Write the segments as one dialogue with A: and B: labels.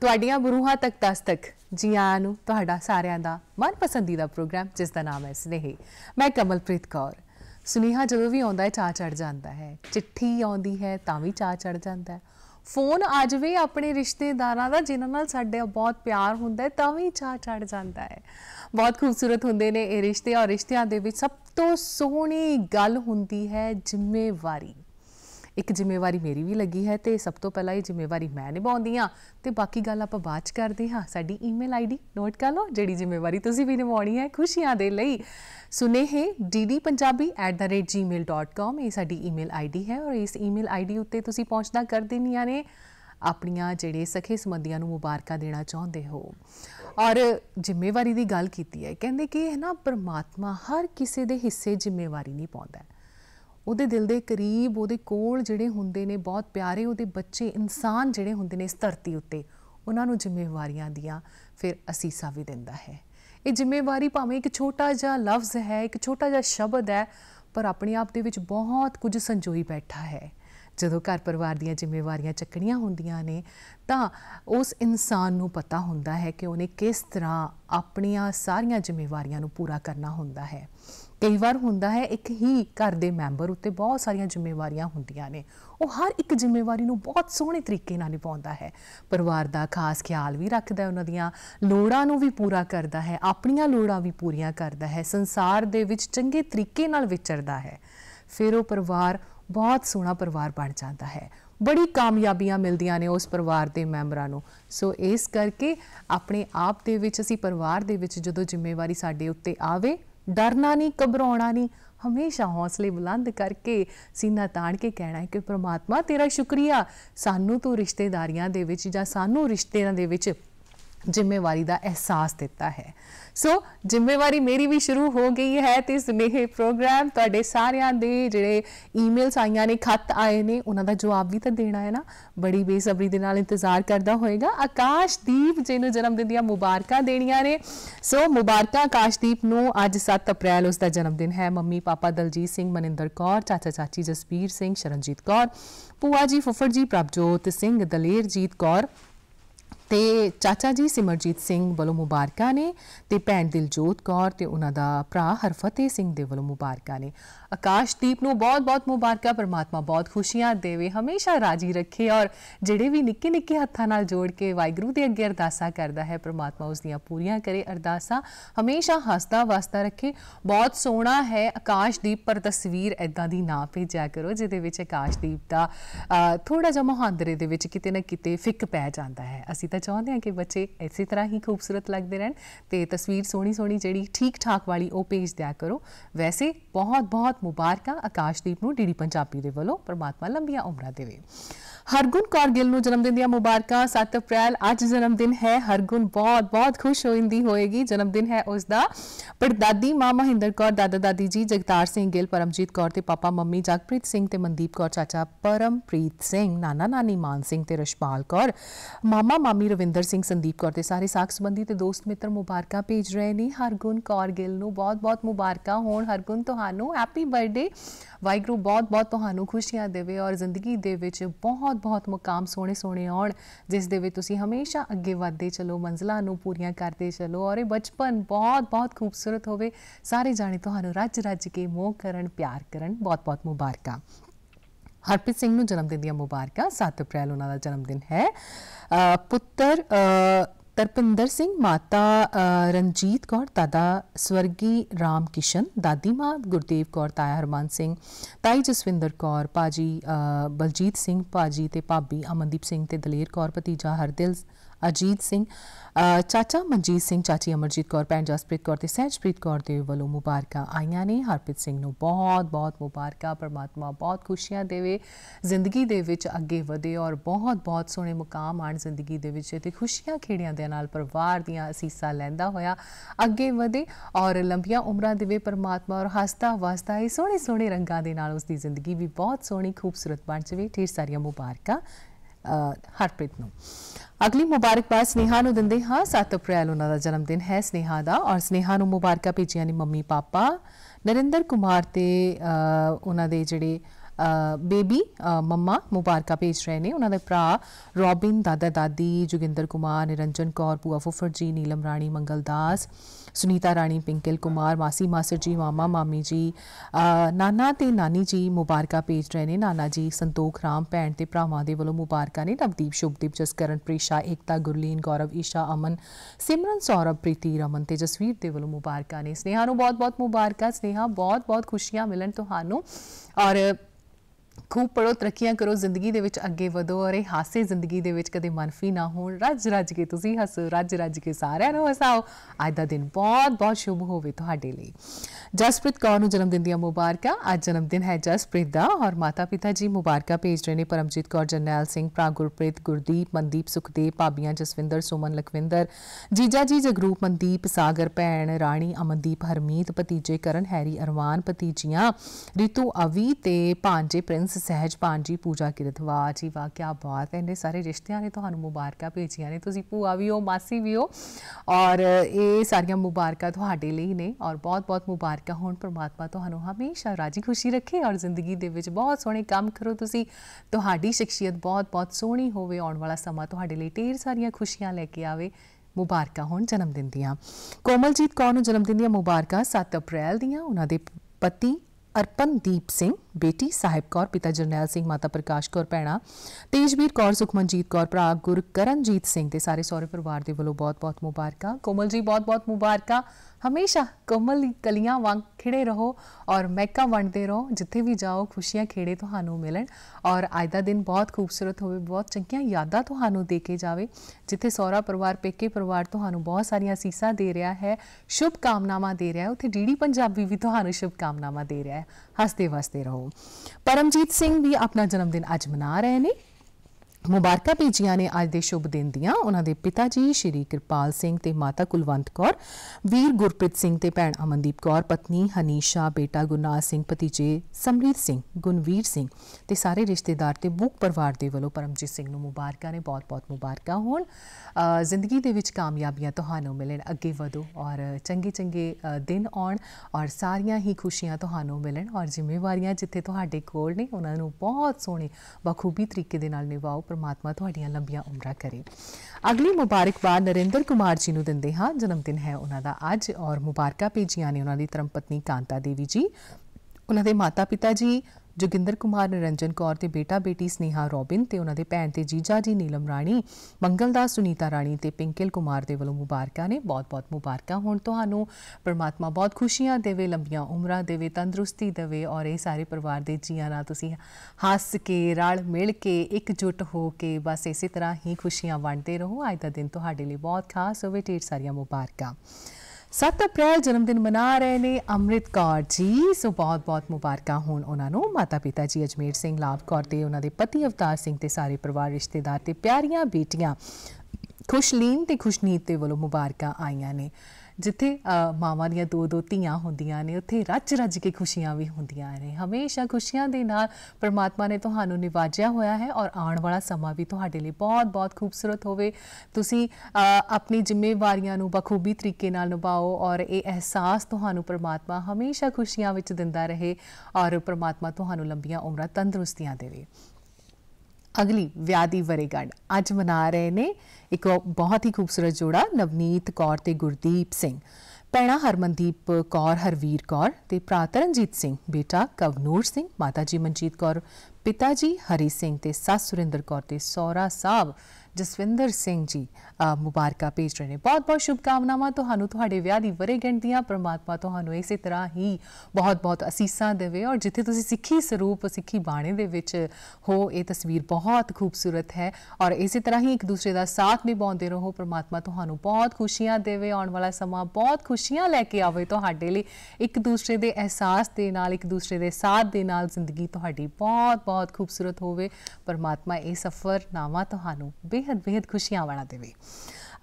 A: ਤੁਹਾਡੀਆਂ ਬਰੂਹਾਂ ਤੱਕ ਦਸ ਤੱਕ ਜੀ ਆਇਆਂ ਨੂੰ ਤੁਹਾਡਾ ਸਾਰਿਆਂ ਦਾ ਮਨਪਸੰਦੀਦਾ ਪ੍ਰੋਗਰਾਮ ਜਿਸ ਦਾ ਨਾਮ ਹੈ ਸਨੇਹ ਮੈਂ ਕਮਲਪ੍ਰੀਤ ਕੌਰ ਸੁਨੇਹਾ ਜਦੋਂ ਵੀ ਆਉਂਦਾ ਹੈ ਚਾਹ ਚੜ ਜਾਂਦਾ ਹੈ ਚਿੱਠੀ ਆਉਂਦੀ ਹੈ ਤਾਂ ਵੀ ਚਾਹ ਚੜ ਜਾਂਦਾ ਹੈ ਫੋਨ ਆ ਜਵੇ ਆਪਣੇ ਰਿਸ਼ਤੇਦਾਰਾਂ ਦਾ ਜਿਨ੍ਹਾਂ ਨਾਲ ਸਾਡੇ ਬਹੁਤ ਪਿਆਰ ਹੁੰਦਾ ਹੈ ਤਾਂ ਵੀ ਚਾਹ ਚੜ ਜਾਂਦਾ ਹੈ ਬਹੁਤ ਖੂਬਸੂਰਤ ਹੁੰਦੇ ਨੇ ਇਹ ਰਿਸ਼ਤੇ ਔਰ ਰਿਸ਼ਤਿਆਂ ਦੇ ਵਿੱਚ ਸਭ ਤੋਂ ਸੋਹਣੀ ਗੱਲ ਹੁੰਦੀ ਹੈ ਜ਼ਿੰਮੇਵਾਰੀ ਇੱਕ ਜ਼ਿੰਮੇਵਾਰੀ ਮੇਰੀ ਵੀ ਲੱਗੀ ਹੈ ਤੇ ਸਭ ਤੋਂ ਪਹਿਲਾਂ ਇਹ ਜ਼ਿੰਮੇਵਾਰੀ ਮੈਂ ਨਿਭਾਉਂਦੀ ਆ ਤੇ ਬਾਕੀ ਗੱਲ ਆਪਾਂ ਬਾਅਦ ਚ ਕਰਦੇ ਹਾਂ ਸਾਡੀ ਈਮੇਲ ਆਈਡੀ ਨੋਟ ਕਰ ਲਓ ਜਿਹੜੀ ਜ਼ਿੰਮੇਵਾਰੀ ਤੁਸੀਂ ਵੀ ਨਿਭਾਉਣੀ ਹੈ ਖੁਸ਼ੀਆਂ ਦੇ ਲਈ ਸੁਨੇਹੇ ddpunjabi@gmail.com ਇਹ ਸਾਡੀ ਈਮੇਲ ਆਈਡੀ ਹੈ ਔਰ ਇਸ ਈਮੇਲ ਆਈਡੀ ਉੱਤੇ ਤੁਸੀਂ ਪਹੁੰਚਣਾ ਕਰ ਦੇਣੀਆਂ ਨੇ ਆਪਣੀਆਂ ਜਿਹੜੇ ਸਖੇ ਸੰਬੰਧੀਆਂ ਨੂੰ ਮੁਬਾਰਕਾਂ ਦੇਣਾ ਚਾਹੁੰਦੇ ਹੋ ਔਰ ਜ਼ਿੰਮੇਵਾਰੀ ਦੀ ਗੱਲ ਕੀਤੀ ਹੈ ਕਹਿੰਦੇ ਕਿ ਹੈ ਨਾ ਪਰਮਾਤਮਾ ਹਰ ਕਿਸੇ ਦੇ ਹਿੱਸੇ ਜ਼ਿੰਮੇਵਾਰੀ ਨਹੀਂ ਪਾਉਂਦਾ ਉਹਦੇ ਦਿਲ ਦੇ ਕਰੀਬ ਉਹਦੇ ਕੋਲ ਜਿਹੜੇ ਹੁੰਦੇ ਨੇ ਬਹੁਤ ਪਿਆਰੇ ਉਹਦੇ ਬੱਚੇ ਇਨਸਾਨ ਜਿਹੜੇ ਹੁੰਦੇ ਨੇ ਇਸ ਧਰਤੀ ਉੱਤੇ ਉਹਨਾਂ ਨੂੰ ਜ਼ਿੰਮੇਵਾਰੀਆਂ ਦੀਆਂ ਫਿਰ ਅਸੀਸਾਂ ਵੀ ਦਿੰਦਾ ਹੈ ਇਹ ਜ਼ਿੰਮੇਵਾਰੀ ਭਾਵੇਂ ਇੱਕ ਛੋਟਾ ਜਿਹਾ ਲਫ਼ਜ਼ ਹੈ ਇੱਕ ਛੋਟਾ ਜਿਹਾ ਸ਼ਬਦ ਹੈ ਪਰ ਆਪਣੇ ਆਪ ਦੇ ਵਿੱਚ ਬਹੁਤ ਕੁਝ ਸੰਜੋਈ ਬੈਠਾ ਹੈ ਜਦੋਂ ਘਰ ਪਰਿਵਾਰ ਦੀਆਂ ਜ਼ਿੰਮੇਵਾਰੀਆਂ ਚੱਕਣੀਆਂ ਹੁੰਦੀਆਂ ਨੇ ਤਾਂ ਉਸ ਇਨਸਾਨ ਨੂੰ ਪਤਾ ਹੁੰਦਾ ਹੈ ਕਿ ਉਹਨੇ ਕਿਸ ਤਰ੍ਹਾਂ ਆਪਣੀਆਂ ਸਾਰੀਆਂ ਜ਼ਿੰਮੇਵਾਰੀਆਂ ਨੂੰ ਪੂਰਾ ਕਰਨਾ ਹੁੰਦਾ ਹੈ ਕਈ ਵਾਰ ਹੁੰਦਾ ਹੈ ਇੱਕ ਹੀ ਘਰ ਦੇ ਮੈਂਬਰ ਉੱਤੇ ਬਹੁਤ ਸਾਰੀਆਂ ਜ਼ਿੰਮੇਵਾਰੀਆਂ ਹੁੰਦੀਆਂ ਨੇ ਉਹ ਹਰ ਇੱਕ ਜ਼ਿੰਮੇਵਾਰੀ ਨੂੰ ਬਹੁਤ ਸੋਹਣੇ ਤਰੀਕੇ ਨਾਲ ਨਿਭਾਉਂਦਾ ਹੈ ਪਰਿਵਾਰ ਦਾ ਖਾਸ ਖਿਆਲ ਵੀ ਰੱਖਦਾ ਹੈ ਉਹਨਾਂ ਦੀਆਂ ਲੋੜਾਂ ਨੂੰ ਵੀ ਪੂਰਾ ਕਰਦਾ ਹੈ ਆਪਣੀਆਂ ਲੋੜਾਂ ਵੀ ਪੂਰੀਆਂ ਕਰਦਾ ਹੈ ਸੰਸਾਰ ਦੇ ਵਿੱਚ ਚੰਗੇ ਤਰੀਕੇ ਨਾਲ ਵਿਚਰਦਾ ਹੈ ਫਿਰ ਉਹ ਪਰਿਵਾਰ ਬਹੁਤ ਸੋਹਣਾ ਪਰਿਵਾਰ ਬਣ ਜਾਂਦਾ ਹੈ ਬੜੀ ਕਾਮਯਾਬੀਆਂ ਮਿਲਦੀਆਂ ਨੇ ਉਸ ਪਰਿਵਾਰ ਦੇ ਮੈਂਬਰਾਂ ਨੂੰ ਸੋ ਇਸ ਕਰਕੇ ਆਪਣੇ ਆਪ ਦੇ ਵਿੱਚ ਅਸੀਂ ਪਰਿਵਾਰ ਦੇ ਵਿੱਚ ਜਦੋਂ ਜ਼ਿੰਮੇਵਾਰੀ ਸਾਡੇ ਉੱਤੇ ਆਵੇ ਡਰਨਾ ਨਹੀਂ ਘਬਰਾਉਣਾ ਨਹੀਂ ਹਮੇਸ਼ਾ ਹੌਸਲੇ ਬੁਲੰਦ ਕਰਕੇ ਸੀਨਾ ਤਾਣ ਕੇ ਕਹਿਣਾ ਹੈ ਕਿ ਪ੍ਰਮਾਤਮਾ ਤੇਰਾ ਸ਼ੁਕਰੀਆ ਸਾਨੂੰ ਤੂੰ ਰਿਸ਼ਤੇਦਾਰੀਆਂ ਦੇ ਵਿੱਚ ਜਾਂ ਸਾਨੂੰ ਰਿਸ਼ਤਿਆਂ ਦੇ ਵਿੱਚ ਜ਼ਿੰਮੇਵਾਰੀ ਦਾ ਅਹਿਸਾਸ ਦਿੱਤਾ ਹੈ ਸੋ ਜ਼ਿੰਮੇਵਾਰੀ ਮੇਰੀ ਵੀ ਸ਼ੁਰੂ ਹੋ ਗਈ ਹੈ ਤੇ ਸੁਨੇਹੇ ਪ੍ਰੋਗਰਾਮ ਤੁਹਾਡੇ ਸਾਰਿਆਂ ਦੇ ਜਿਹੜੇ ਈਮੇਲਸ ਆਈਆਂ ਨੇ ਖੱਤ ਆਏ ਨੇ ਉਹਨਾਂ ਦਾ ਜਵਾਬ ਵੀ ਤਾਂ ਦੇਣਾ ਹੈ ਨਾ ਬੜੀ ਬੇਸਬਰੀ ਦੇ ਨਾਲ ਇੰਤਜ਼ਾਰ ਕਰਦਾ ਹੋਏਗਾ ਆਕਾਸ਼ਦੀਪ ਜੀ ਨੂੰ ਜਨਮ ਦਿਨ ਦੀਆਂ ਮੁਬਾਰਕਾਂ ਦੇਣੀਆਂ ਨੇ ਸੋ ਮੁਬਾਰਕਾਂ ਆਕਾਸ਼ਦੀਪ ਨੂੰ ਅੱਜ 7 ਅਪ੍ਰੈਲ ਉਸ ਦਾ ਜਨਮ ਦਿਨ ਹੈ ਮੰਮੀ ਪਾਪਾ ਦਲਜੀਤ ਸਿੰਘ ਮਨਿੰਦਰ ਕੌਰ ਚਾਚਾ ਚਾਚੀ ਜਸਪੀਰ ਸਿੰਘ ਸ਼ਰਨਜੀਤ ਕੌਰ ਪੂਆ ਜੀ ਫੁੱਫੜ ਜੀ ਪ੍ਰਭਜੋਤ ਸਿੰਘ ਦਲੇਰਜੀਤ ਕੌਰ ਤੇ ਚਾਚਾ ਜੀ ਸਿਮਰਜੀਤ ਸਿੰਘ ਵੱਲੋਂ ਮੁਬਾਰਕਾਂ ਨੇ ਤੇ ਭੈਣ ਦਿਲਜੋਤ ਕੌਰ ਤੇ ਉਹਨਾਂ ਦਾ ਭਰਾ ਹਰਫਤੇ ਸਿੰਘ ਦੇ ਵੱਲੋਂ ਮੁਬਾਰਕਾਂ ਨੇ ਆਕਾਸ਼ਦੀਪ ਨੂੰ ਬਹੁਤ-ਬਹੁਤ ਮੁਬਾਰਕਾਂ ਪਰਮਾਤਮਾ ਬਹੁਤ ਖੁਸ਼ੀਆਂ ਦੇਵੇ ਹਮੇਸ਼ਾ ਰਾਜੀ ਰੱਖੇ ਔਰ ਜਿਹੜੇ ਵੀ ਨਿੱਕੇ-ਨਿੱਕੇ ਹੱਥਾਂ ਨਾਲ ਜੋੜ ਕੇ ਵਾਹਿਗੁਰੂ ਦੇ ਅੱਗੇ ਅਰਦਾਸਾਂ ਕਰਦਾ ਹੈ ਪਰਮਾਤਮਾ ਉਸ ਦੀਆਂ ਪੂਰੀਆਂ ਕਰੇ ਅਰਦਾਸਾਂ ਹਮੇਸ਼ਾ ਹੱਸਦਾ ਵਸਦਾ ਰੱਖੇ ਬਹੁਤ ਸੋਹਣਾ ਹੈ ਆਕਾਸ਼ਦੀਪ ਪਰ ਤਸਵੀਰ ਐਦਾਂ ਦੀ ਨਾ ਭੇਜਿਆ ਕਰੋ ਜਿਹਦੇ ਵਿੱਚ ਆਕਾਸ਼ਦੀਪ ਦਾ ਥੋੜਾ ਜਿਹਾ ਮਹਾਂਦਰੇ ਦੇ ਵਿੱਚ ਕਿਤੇ ਨਾ ਕਿਤੇ ਫਿੱਕ ਪੈ ਜਾਂਦਾ ਹੈ ਅਸੀਂ ਤਾਂ ਚਾਹੁੰਦੇ ਹਾਂ ਕਿ ਬੱਚੇ ਇਸੇ ਤਰ੍ਹਾਂ ਹੀ ਖੂਬਸੂਰਤ ਲੱਗਦੇ ਰਹਿਣ ਤੇ ਤਸਵੀਰ ਸੋਹਣੀ ਸੋਹਣੀ ਜਿਹੜੀ ਠੀਕ ਠਾਕ ਵਾਲੀ ਉਹ ਭੇਜ ਦਿਆ ਕਰੋ ਵੈਸੇ ਬਹੁਤ ਬਹੁਤ ਮੁਬਾਰਕਾ ਆਕਾਸ਼ਦੀਪ ਨੂੰ ਡੀਡੀ ਪੰਜਾਬੀ ਦੇ ਵੱਲੋਂ ਪਰਮਾਤਮਾ ਲੰਬੀਆਂ ਉਮਰਾਂ ਦੇਵੇ ਹਰਗੁਣ ਕੌਰ ਗਿੱਲ ਨੂੰ ਜਨਮ ਦਿਨ ਦੀਆਂ ਮੁਬਾਰਕਾਂ 7 ਅਪ੍ਰੈਲ ਅੱਜ ਜਨਮ ਦਿਨ ਹੈ ਹਰਗੁਣ ਬਹੁਤ ਬਹੁਤ ਖੁਸ਼ ਹੋਇੰਦੀ ਹੋਏਗੀ ਜਨਮ ਦਿਨ ਹੈ ਉਸ ਦਾ ਦਾਦੀ ਮਾਂ ਮਹਿੰਦਰ ਕੌਰ ਦਾਦਾ ਦਾਦੀ ਜੀ ਜਗਤਾਰ ਸਿੰਘ ਗਿੱਲ ਪਰਮਜੀਤ ਕੌਰ ਤੇ ਪਾਪਾ ਮੰਮੀ ਜਗਪ੍ਰੀਤ ਸਿੰਘ ਤੇ ਮਨਦੀਪ ਕੌਰ ਚਾਚਾ ਪਰਮਪ੍ਰੀਤ ਸਿੰਘ ਨਾਨਾ ਨਾਨੀ ਮਾਨ ਸਿੰਘ ਤੇ ਰਸ਼ਪਾਲ ਕੌਰ ਮਾਮਾ ਮਾਮੀ ਰਵਿੰਦਰ ਸਿੰਘ ਸੰਦੀਪ ਕੌਰ ਤੇ ਸਾਰੇ ਸਾਖ ਸੰਬੰਧੀ ਤੇ ਦੋਸਤ ਮਿੱਤਰ ਮੁਬਾਰਕਾਂ ਭੇਜ ਰਹੇ ਨੇ ਹਰਗੁਣ ਕੌਰ ਗਿੱਲ ਨੂੰ ਬਹੁਤ-ਬਹੁਤ ਮੁਬਾਰਕਾਂ ਹੋਣ ਹਰਗੁਣ ਤੁਹਾਨੂੰ ਹੈਪੀ ਬਰਥਡੇ ਵਾਈਗਰੂ ਬਹੁਤ-ਬਹੁਤ ਤੁਹਾਨੂੰ ਖੁਸ਼ੀਆਂ ਦੇਵੇ ਔਰ ਜ਼ਿੰਦਗੀ ਦੇ ਵਿੱਚ ਬਹੁਤ ਬਹੁਤ ਮੁਕਾਮ ਸੋਹਣੇ ਸੋਹਣੇ ਆਉਣ ਜਿਸ ਦੇ ਵਿੱਚ ਤੁਸੀਂ ਹਮੇਸ਼ਾ ਅੱਗੇ ਵਧਦੇ ਚਲੋ ਮੰਜ਼ਲਾਂ ਨੂੰ ਪੂਰੀਆਂ ਕਰਦੇ ਚਲੋ ਔਰ ਇਹ ਬਚਪਨ ਬਹੁਤ ਬਹੁਤ ਖੂਬਸੂਰਤ ਹੋਵੇ ਸਾਰੇ ਜਾਣੇ ਤੁਹਾਨੂੰ ਰੱਜ ਰੱਜ ਕੇ ਮੋਹ ਕਰਨ ਪਿਆਰ ਕਰਨ ਬਹੁਤ ਬਹੁਤ ਮੁਬਾਰਕਾਂ ਹਰਪ੍ਰੀਤ ਸਿੰਘ ਨੂੰ ਜਨਮ ਦਿਨ ਦੀਆਂ ਮੁਬਾਰਕਾਂ 7 ਅਪ੍ਰੈਲ ਉਹਨਾਂ ਦਾ ਜਨਮ ਦਿਨ ਹੈ ਪੁੱਤਰ ਤਰਪਿੰਦਰ ਸਿੰਘ ਮਾਤਾ ਰਣਜੀਤ ਕੌਰ ਦਾਦਾ ਸਵਰਗੀ ਰਾਮ ਕਿਸ਼ਨ ਦਾਦੀ ਮਾ ਗੁਰਦੇਵ ਕੌਰ ਤਾਇਆ ਹਰਮਨ ਸਿੰਘ ਤਾਈ ਜਸਵਿੰਦਰ ਕੌਰ ਪਾਜੀ ਬਲਜੀਤ ਸਿੰਘ ਪਾਜੀ ਤੇ ਭਾਬੀ ਅਮਨਦੀਪ ਸਿੰਘ ਤੇ ਦਲੇਰ ਕੌਰ ਭਤੀਜਾ ਹਰਦਿਲ ਅਜੀਤ ਸਿੰਘ ਚਾਚਾ ਮਨਜੀਤ ਸਿੰਘ ਚਾਚੀ ਅਮਰਜੀਤ ਕੌਰ ਭੈਣ ਜਸਪ੍ਰੀਤ ਕੌਰ ਤੇ ਸਹਿਜਪ੍ਰੀਤ ਕੌਰ ਦੇ ਵੱਲੋਂ ਮੁਬਾਰਕਾਂ ਆਈਆਂ ਨੇ ਹਰਪ੍ਰੀਤ ਸਿੰਘ ਨੂੰ ਬਹੁਤ-ਬਹੁਤ ਮੁਬਾਰਕਾਂ ਪਰਮਾਤਮਾ ਬਹੁਤ ਖੁਸ਼ੀਆਂ ਦੇਵੇ ਜ਼ਿੰਦਗੀ ਦੇ ਵਿੱਚ ਅੱਗੇ ਵਧੇ ਔਰ ਬਹੁਤ-ਬਹੁਤ ਸੋਹਣੇ ਮੁਕਾਮ ਆਣ ਜ਼ਿੰਦਗੀ ਦੇ ਵਿੱਚ ਤੇ ਖੁਸ਼ੀਆਂ ਖੇੜੀਆਂ ਦੇ ਨਾਲ ਪਰਿਵਾਰ ਦੀਆਂ ਅਸੀਸਾਂ ਲੈਂਦਾ ਹੋਇਆ ਅੱਗੇ ਵਧੇ ਔਰ ਲੰਬੀਆਂ ਉਮਰਾਂ ਦੇਵੇ ਪਰਮਾਤਮਾ ਔਰ ਹਸਤਾ ਵਸਦਾ ਇਹ ਸੋਹਣੇ ਸੋਹਣੇ ਰੰਗਾਂ ਦੇ ਨਾਲ ਉਸ ਦੀ ਜ਼ਿੰਦਗੀ ਵੀ ਬਹੁਤ ਸੋਹਣੀ ਖੂਬਸੂਰਤ ਬਣ ਜਵੇ ਢੇਰ ਸਾਰੀਆਂ ਮੁਬਾਰਕਾਂ ਹਰਪ੍ਰੀਤ ਨੂੰ ਅਗਲੀ ਮੁਬਾਰਕਬਾਦ ਸਨੇਹਾ ਨੂੰ ਦਿੰਦੇ ਹਾਂ 7 ਅਪ੍ਰੈਲ ਉਹਨਾਂ ਦਾ ਜਨਮ ਦਿਨ ਹੈ ਸਨੇਹਾ ਦਾ ਔਰ ਸਨੇਹਾ ਨੂੰ ਮੁਬਾਰਕਾਂ ਭੇਜੀਆਂ ਨੇ ਮੰਮੀ ਪਾਪਾ ਨਰਿੰਦਰ ਕੁਮਾਰ ਤੇ ਉਹਨਾਂ ਦੇ ਜਿਹੜੇ ਬੇਬੀ ਮੰਮਾ ਮੁਬਾਰਕਾ ਭੇਜ ਰਹੇ ਨੇ ਉਹਨਾਂ ਦੇ ਭਰਾ ਰੋਬਿਨ ਦਾਦਾ ਦਾਦੀ ਜੁਗਿੰਦਰ ਕੁਮਾਰ ਨਿਰੰਜਨ ਕੌਰ ਪੂਆ ਫੁੱਫੜ ਜੀ ਨੀਲਮ ਰਾਣੀ ਮੰਗਲਦਾਸ ਸੁਨੀਤਾ ਰਾਣੀ ਪਿੰਕਲ ਕੁਮਾਰ ਮਾਸੀ ਮਾਸਰ ਜੀ ਮਾਮਾ ਮਾਮੀ ਜੀ ਨਾਨਾ ਤੇ ਨਾਨੀ ਜੀ ਮੁਬਾਰਕਾ ਭੇਜ ਰਹੇ ਨੇ ਨਾਨਾ ਜੀ ਸੰਤੋਖ ਰਾਮ ਭੈਣ ਤੇ ਭਰਾਵਾਂ ਦੇ ਵੱਲੋਂ ਮੁਬਾਰਕਾ ਨੇ ਨਵਦੀਪ ਸ਼ੁਭਦੀਪ ਜਸਕਰਨ ਪ੍ਰੀਸ਼ਾ ਏਕਤਾ ਗੁਰਲੀਨ ਗੌਰਵ ਈਸ਼ਾ ਅਮਨ ਸਿਮਰਨ ਸੌਰਵ ਪ੍ਰੀਤੀ ਰਮਨ ਤੇ ਜਸਵੀਰ ਦੇ ਵੱਲੋਂ ਮੁਬਾਰਕਾ ਨੇ ਸਨੇਹਾ ਨੂੰ ਬਹੁਤ-ਬਹੁਤ ਮੁਬਾਰਕਾ ਸਨੇਹਾ ਬਹੁਤ-ਬਹੁਤ ਖੁਸ਼ੀਆਂ ਮਿਲਣ ਤੁਹਾਨੂੰ ਔਰ ਖੂਬ ਪੜੋ ਤਰੱਕੀਆਂ ਕਰੋ ਜ਼ਿੰਦਗੀ ਦੇ ਵਿੱਚ ਅੱਗੇ ਵਧੋ ਔਰ ਇਹ ਹਾਸੇ ਜ਼ਿੰਦਗੀ ਦੇ ਵਿੱਚ ਕਦੇ ਮਨਫੀ ਨਾ ਹੋਣ ਰੱਜ ਰੱਜ ਕੇ ਤੁਸੀਂ ਹੱਸੋ ਰੱਜ ਰੱਜ ਕੇ ਸਾਰਿਆਂ ਨੂੰ ਹਸਾਓ ਅੱਜ ਦਾ ਦਿਨ ਬਹੁਤ ਬਹੁਤ ਸ਼ੁਭ ਹੋਵੇ ਤੁਹਾਡੇ ਲਈ ਜਸਪ੍ਰੀਤ ਕੌਰ ਨੂੰ ਜਨਮ ਦਿਨ ਦੀਆਂ ਮੁਬਾਰਕਾਂ ਅੱਜ ਜਨਮ ਦਿਨ ਹੈ ਜਸਪ੍ਰੀਤ ਦਾ ਔਰ ਮਾਤਾ ਪਿਤਾ ਜੀ ਮੁਬਾਰਕਾਂ ਭੇਜ ਰਹੇ ਨੇ ਪਰਮਜੀਤ ਕੌਰ ਜਨੈਲ ਸਿੰਘ ਪ੍ਰਾਗੁਰਪ੍ਰੀਤ ਗੁਰਦੀਪ ਮਨਦੀਪ ਸੁਖਦੇਵ ਭਾਬੀਆਂ ਜਸਵਿੰਦਰ ਸੁਮਨ ਲਖਵਿੰਦਰ ਜੀਜਾ ਜੀ ਜਗਰੂਪ ਮਨਦੀਪ ਸਾਗਰ ਭੈਣ ਰਾਣੀ ਅਮਨਦੀਪ ਹਰਮੀਤ ਭਤੀਜੇ ਕਰਨ ਹੈਰੀ ਅਰਮਾਨ ਭਤੀਜੀਆਂ ਰਿਤੂ ਅਵੀ ਤੇ ਭਾਂਜੇ ਪ੍ਰਿੰਸ ਸਰਪੰਚ ਸਹਿਜ ਪਾਨ ਜੀ ਪੂਜਾ ਕਿਰਤ ਵਾਹ ਜੀ ਵਾਹ ਕੀ ਬਾਤ ਹੈ ਨੇ ਸਾਰੇ ਰਿਸ਼ਤਿਆਂ ਨੇ ਤੁਹਾਨੂੰ ਮੁਬਾਰਕਾਂ ਭੇਜੀਆਂ ਨੇ ਤੁਸੀਂ ਭੂਆ ਵੀ ਹੋ ਮਾਸੀ ਵੀ ਹੋ ਔਰ ਇਹ ਸਾਰੀਆਂ ਮੁਬਾਰਕਾਂ ਤੁਹਾਡੇ ਲਈ ਨੇ ਔਰ ਬਹੁਤ-ਬਹੁਤ ਮੁਬਾਰਕਾਂ ਹੋਣ ਪ੍ਰਮਾਤਮਾ ਤੁਹਾਨੂੰ ਹਮੇਸ਼ਾ ਰਾਜੀ ਖੁਸ਼ੀ ਰੱਖੇ ਔਰ ਜ਼ਿੰਦਗੀ ਦੇ ਵਿੱਚ ਬਹੁਤ ਸੋਹਣੇ ਕੰਮ ਕਰੋ ਤੁਸੀਂ ਤੁਹਾਡੀ ਸ਼ਖਸੀਅਤ ਬਹੁਤ-ਬਹੁਤ ਸੋਹਣੀ ਹੋਵੇ ਆਉਣ ਵਾਲਾ ਸਮਾਂ ਤੁਹਾਡੇ ਲਈ ਢੇਰ ਸਾਰੀਆਂ ਖੁਸ਼ੀਆਂ ਲੈ ਕੇ ਆਵੇ ਮੁਬਾਰਕਾਂ ਹੋਣ ਜਨਮ ਦਿਨ ਦੀਆਂ ਕੋਮਲਜੀਤ ਕੌਰ ਨੂੰ ਜਨਮ ਦਿਨ ਦੀਆਂ ਮੁਬਾਰਕਾਂ 7 ਅਪ੍ਰੈਲ ਦੀਆਂ ਉਹਨਾਂ ਦੇ ਪਤੀ ਅਰਪਨਦੀਪ ਸਿੰਘ ਬੇਟੀ ਸਾਹਿਬ ਕੌਰ ਪਿਤਾ ਜਰਨੈਲ ਸਿੰਘ ਮਾਤਾ ਪ੍ਰਕਾਸ਼ ਕੌਰ ਪੈਣਾ ਤੇਜਵੀਰ ਕੌਰ ਸੁਖਮਨਜੀਤ ਕੌਰ ਭਰਾ ਗੁਰਕਰਨਜੀਤ ਸਿੰਘ ਤੇ ਸਾਰੇ ਸਹੁਰੇ ਪਰਿਵਾਰ ਦੇ ਵੱਲੋਂ ਬਹੁਤ-ਬਹੁਤ ਮੁਬਾਰਕਾਂ ਕੋਮਲ ਜੀ ਬਹੁਤ-ਬਹੁਤ ਮੁਬਾਰਕਾਂ ਹਮੇਸ਼ਾ ਕੋਮਲ ਕਲੀਆਂ ਵਾਂਗ ਖਿੜੇ ਰਹੋ ਔਰ ਮੈਕਾ ਵੰਡਦੇ ਰਹੋ ਜਿੱਥੇ ਵੀ ਜਾਓ ਖੁਸ਼ੀਆਂ ਖੇੜੇ ਤੁਹਾਨੂੰ ਮਿਲਣ ਔਰ ਅੱਜ ਦਾ ਦਿਨ ਬਹੁਤ ਖੂਬਸੂਰਤ ਹੋਵੇ ਬਹੁਤ ਚੰਗੀਆਂ ਯਾਦਾਂ ਤੁਹਾਨੂੰ ਦੇ ਕੇ ਜਾਵੇ ਜਿੱਥੇ ਸਹੁਰਾ ਪਰਿਵਾਰ ਪੇਕੇ ਪਰਿਵਾਰ ਤੁਹਾਨੂੰ ਬਹੁਤ ਸਾਰੀਆਂ ਅਸੀਸਾਂ ਦੇ ਰਿਹਾ ਹੈ ਸ਼ੁਭ ਕਾਮਨਾਵਾਂ ਦੇ ਰਿਹਾ ਹੈ ਉੱਥੇ ਡੀਡੀ ਪੰਜਾਬੀ ਵੀ ਤੁਹਾਨੂੰ ਸ਼ੁਭ ਕਾਮਨਾਵਾਂ ਦੇ ਰਿਹਾ ਹੈ ਹੱਸਦੇ ਵਸਦੇ ਰਹੋ ਪਰਮਜੀਤ ਸਿੰਘ ਵੀ ਆਪਣਾ ਜਨਮ ਦਿਨ ਅੱਜ ਮਨਾ ਰਹੇ ਨੇ ਮੁਬਾਰਕਾਂ ਭੇਜੀਆਂ ਨੇ ਅੱਜ ਦੇ ਸ਼ੁਭ ਦਿਨ ਦੀਆਂ ਉਹਨਾਂ ਦੇ ਪਿਤਾ ਜੀ ਸ਼੍ਰੀ ਕਿਰਪਾਲ ਸਿੰਘ ਤੇ ਮਾਤਾ ਕੁਲਵੰਤ ਕੌਰ ਵੀਰ ਗੁਰਪ੍ਰੀਤ ਸਿੰਘ ਤੇ ਭੈਣ ਅਮਨਦੀਪ ਕੌਰ ਪਤਨੀ ਹਨੀਸ਼ਾ ਬੇਟਾ ਗੁਨਾਹ ਸਿੰਘ ਭਤੀਜੇ ਸਮਰੀਤ ਸਿੰਘ ਗੁਨਵੀਰ ਸਿੰਘ ਤੇ ਸਾਰੇ ਰਿਸ਼ਤੇਦਾਰ ਤੇ ਬੂਕ ਪਰਿਵਾਰ ਦੇ ਵੱਲੋਂ ਪਰਮਜੀਤ ਸਿੰਘ ਨੂੰ ਮੁਬਾਰਕਾਂ ਨੇ ਬਹੁਤ-ਬਹੁਤ ਮੁਬਾਰਕਾਂ ਹੋਣ ਜ਼ਿੰਦਗੀ ਦੇ ਵਿੱਚ ਕਾਮਯਾਬੀਆਂ ਤੁਹਾਨੂੰ ਮਿਲਣ ਅੱਗੇ ਵਧੋ ਔਰ ਚੰਗੇ-ਚੰਗੇ ਦਿਨ ਆਉਣ ਔਰ ਸਾਰੀਆਂ ਹੀ ਖੁਸ਼ੀਆਂ ਤੁਹਾਨੂੰ ਮਿਲਣ ਔਰ ਜ਼ਿੰਮੇਵਾਰੀਆਂ ਜਿੱਥੇ ਤੁਹਾਡੇ ਕੋਲ ਨੇ ਉਹਨਾਂ ਨੂੰ ਬਹੁਤ ਸੋਹਣੇ ਬਖੂਬੀ ਤਰੀਕੇ ਦੇ ਨਾਲ ਨਿਭਾਓ ਪ੍ਰਮਾਤਮਾ ਤੁਹਾਡੀਆਂ ਲੰਬੀਆਂ ਉਮਰਾਂ ਕਰੇ ਅਗਲੀ ਮੁਬਾਰਕਬਾਦ ਨਰਿੰਦਰ ਕੁਮਾਰ ਜੀ ਨੂੰ ਦਿੰਦੇ ਹਾਂ ਜਨਮ ਦਿਨ ਹੈ ਉਹਨਾਂ ਦਾ ਅੱਜ ਔਰ ਮੁਬਾਰਕਾ ਭੇਜੀਆਂ ਨੇ ਉਹਨਾਂ ਦੀ ਪਤਨੀ ਕਾਂਤਾ ਦੇਵੀ ਜੀ ਉਹਨਾਂ ਦੇ ਮਾਤਾ-ਪਿਤਾ ਜੀ ਜੋਗਿੰਦਰ ਕੁਮਾਰ ਨਿਰੰਜਨ ਕੌਰ ਤੇ ਬੇਟਾ ਬੇਟੀ ਸਨੇਹਾ ਰੋਬਿਨ ਤੇ ਉਹਨਾਂ ਦੇ ਭੈਣ ਤੇ ਜੀਜਾ ਜੀ ਨੀਲਮ ਰਾਣੀ ਮੰਗਲਦਾਸ ਸੁਨੀਤਾ ਰਾਣੀ ਤੇ ਪਿੰਕਲ ਕੁਮਾਰ ਦੇ ਵੱਲੋਂ ਮੁਬਾਰਕਾਂ ਨੇ ਬਹੁਤ-ਬਹੁਤ ਮੁਬਾਰਕਾਂ ਹੋਣ ਤੁਹਾਨੂੰ ਪਰਮਾਤਮਾ ਬਹੁਤ ਖੁਸ਼ੀਆਂ ਦੇਵੇ ਲੰਬੀਆਂ ਉਮਰਾਂ ਦੇਵੇ ਤੰਦਰੁਸਤੀ ਦੇਵੇ ਔਰ ਇਹ ਸਾਰੇ ਪਰਿਵਾਰ ਦੇ ਜੀਆਂ ਨਾਲ ਤੁਸੀਂ ਹੱਸ ਕੇ ਰਲ ਮਿਲ ਕੇ ਇਕਜੁੱਟ ਹੋ ਕੇ ਬਸ ਇਸੇ ਤਰ੍ਹਾਂ ਹੀ ਖੁਸ਼ੀਆਂ ਵੰਡਦੇ ਰਹੋ ਅੱਜ ਦਾ ਦਿਨ ਤੁਹਾਡੇ ਲਈ ਬਹੁਤ ਖਾਸ ਹੋਵੇ ਢੇਰ ਸਾਰੀਆਂ ਮੁਬਾਰਕਾਂ 7 ਅਪ੍ਰੈਲ ਜਨਮ ਦਿਨ ਮਨਾ ਰਹੇ ਨੇ ਅਮਰਿਤ ਕੌਰ ਜੀ ਸੋ ਬਹੁਤ-ਬਹੁਤ ਮੁਬਾਰਕਾਂ ਹੋਣ ਉਹਨਾਂ ਨੂੰ ਮਾਤਾ-ਪਿਤਾ ਜੀ ਅਜਮੇਰ ਸਿੰਘ ਲਾਭ ਕੌਰ ਤੇ ਉਹਨਾਂ ਦੇ ਪਤੀ ਅਵਤਾਰ ਸਿੰਘ ਤੇ ਸਾਰੇ ਪਰਿਵਾਰ ਰਿਸ਼ਤੇਦਾਰ ਤੇ ਪਿਆਰੀਆਂ ਬੇਟੀਆਂ ਖੁਸ਼ਲੀਨ ਤੇ ਖੁਸ਼ਨੀਤ ਦੇ ਵੱਲੋਂ ਮੁਬਾਰਕਾਂ ਆਈਆਂ ਨੇ ਜਿੱਥੇ ਮਾਵਾਂ ਦੀਆਂ ਦੋ ਦੋ ਧੀਆਂ ਹੁੰਦੀਆਂ ਨੇ ਉੱਥੇ ਰੱਜ ਰੱਜ ਕੇ ਖੁਸ਼ੀਆਂ ਵੀ ਹੁੰਦੀਆਂ ਨੇ ਹਮੇਸ਼ਾ ਖੁਸ਼ੀਆਂ ਦੇ ਨਾਲ ਪਰਮਾਤਮਾ ਨੇ ਤੁਹਾਨੂੰ ਨਿਵਾਜਿਆ ਹੋਇਆ ਹੈ ਔਰ ਆਉਣ ਵਾਲਾ ਸਮਾਂ ਵੀ ਤੁਹਾਡੇ ਲਈ ਬਹੁਤ-ਬਹੁਤ ਖੂਬਸੂਰਤ ਹੋਵੇ ਤੁਸੀਂ ਆਪਣੀ ਜ਼ਿੰਮੇਵਾਰੀਆਂ ਨੂੰ ਬਖੂਬੀ ਤਰੀਕੇ ਨਾਲ ਨਿਭਾਓ ਔਰ ਇਹ ਅਹਿਸਾਸ ਤੁਹਾਨੂੰ ਪਰਮਾਤਮਾ ਹਮੇਸ਼ਾ ਖੁਸ਼ੀਆਂ ਵਿੱਚ ਦਿੰਦਾ ਰਹੇ ਔਰ ਪਰਮਾਤਮਾ ਤੁਹਾਨੂੰ ਲੰਬੀਆਂ ਉਮਰਾਂ ਤੰਦਰੁਸਤੀਆਂ ਦੇਵੇ ਅਗਲੀ ਵਿਆਹ ਦੀ ਵਰੇਗੰਢ ਅੱਜ ਮਨਾ ਰਹੇ ਨੇ ਇੱਕ ਬਹੁਤ ਹੀ ਖੂਬਸੂਰਤ ਜੋੜਾ ਨਵਨੀਤ ਕੌਰ ਤੇ ਗੁਰਦੀਪ ਸਿੰਘ ਪੈਣਾ ਹਰਮਨਦੀਪ ਕੌਰ ਹਰਵੀਰ ਕੌਰ ਤੇ ਭਰਾ ਤਰਨਜੀਤ ਸਿੰਘ ਬੇਟਾ ਕਵਨੂਰ ਸਿੰਘ ਮਾਤਾ ਜੀ ਮਨਜੀਤ ਕੌਰ ਪਿਤਾ ਜੀ ਹਰੀ ਸਿੰਘ ਤੇ ਸੱਸ ਸੁਰਿੰਦਰ ਕੌਰ ਤੇ ਸੋਹਰਾ ਸਾਹਿਬ ਜਸਵਿੰਦਰ ਸਿੰਘ ਜੀ ਮੁਬਾਰਕਾ ਭੇਜ ਰਹੇ ਨੇ ਬਹੁਤ-ਬਹੁਤ ਸ਼ੁਭਕਾਮਨਾਵਾਂ ਤੁਹਾਨੂੰ ਤੁਹਾਡੇ ਵਿਆਹ ਦੀ ਵਰੇਗੰਢ ਦੀਆਂ ਪ੍ਰਮਾਤਮਾ ਤੁਹਾਨੂੰ ਇਸੇ ਤਰ੍ਹਾਂ ਹੀ ਬਹੁਤ-ਬਹੁਤ ਅਸੀਸਾਂ ਦੇਵੇ ਔਰ ਜਿੱਥੇ ਤੁਸੀਂ ਸਿੱਖੀ ਸਰੂਪ ਸਿੱਖੀ ਬਾਣੇ ਦੇ ਵਿੱਚ ਹੋ ਇਹ ਤਸਵੀਰ ਬਹੁਤ ਖੂਬਸੂਰਤ ਹੈ ਔਰ ਇਸੇ ਤਰ੍ਹਾਂ ਹੀ ਇੱਕ ਦੂਸਰੇ ਦਾ ਸਾਥ ਨਿਭਾਉਂਦੇ ਰਹੋ ਪ੍ਰਮਾਤਮਾ ਤੁਹਾਨੂੰ ਬਹੁਤ ਖੁਸ਼ੀਆਂ ਦੇਵੇ ਆਉਣ ਵਾਲਾ ਸਮਾਂ ਬਹੁਤ ਖੁਸ਼ੀਆਂ ਲੈ ਕੇ ਆਵੇ ਤੁਹਾਡੇ ਲਈ ਇੱਕ ਦੂਸਰੇ ਦੇ ਅਹਿਸਾਸ ਦੇ ਨਾਲ ਇੱਕ ਦੂਸਰੇ ਦੇ ਸਾਥ ਦੇ ਨਾਲ ਜ਼ਿੰਦਗੀ ਤੁਹਾਡੀ ਬਹੁਤ-ਬਹੁਤ ਖੂਬਸੂਰਤ ਹੋਵੇ ਪਰਮਾਤਮਾ ਇਹ ਸਫ਼ਰ ਨਾਮਾ ਤੁਹਾਨੂੰ ਬੇਹਦ ਬੇहद ਖੁਸ਼ੀਆਂ ਵਾਲਾ ਦੇਵੇ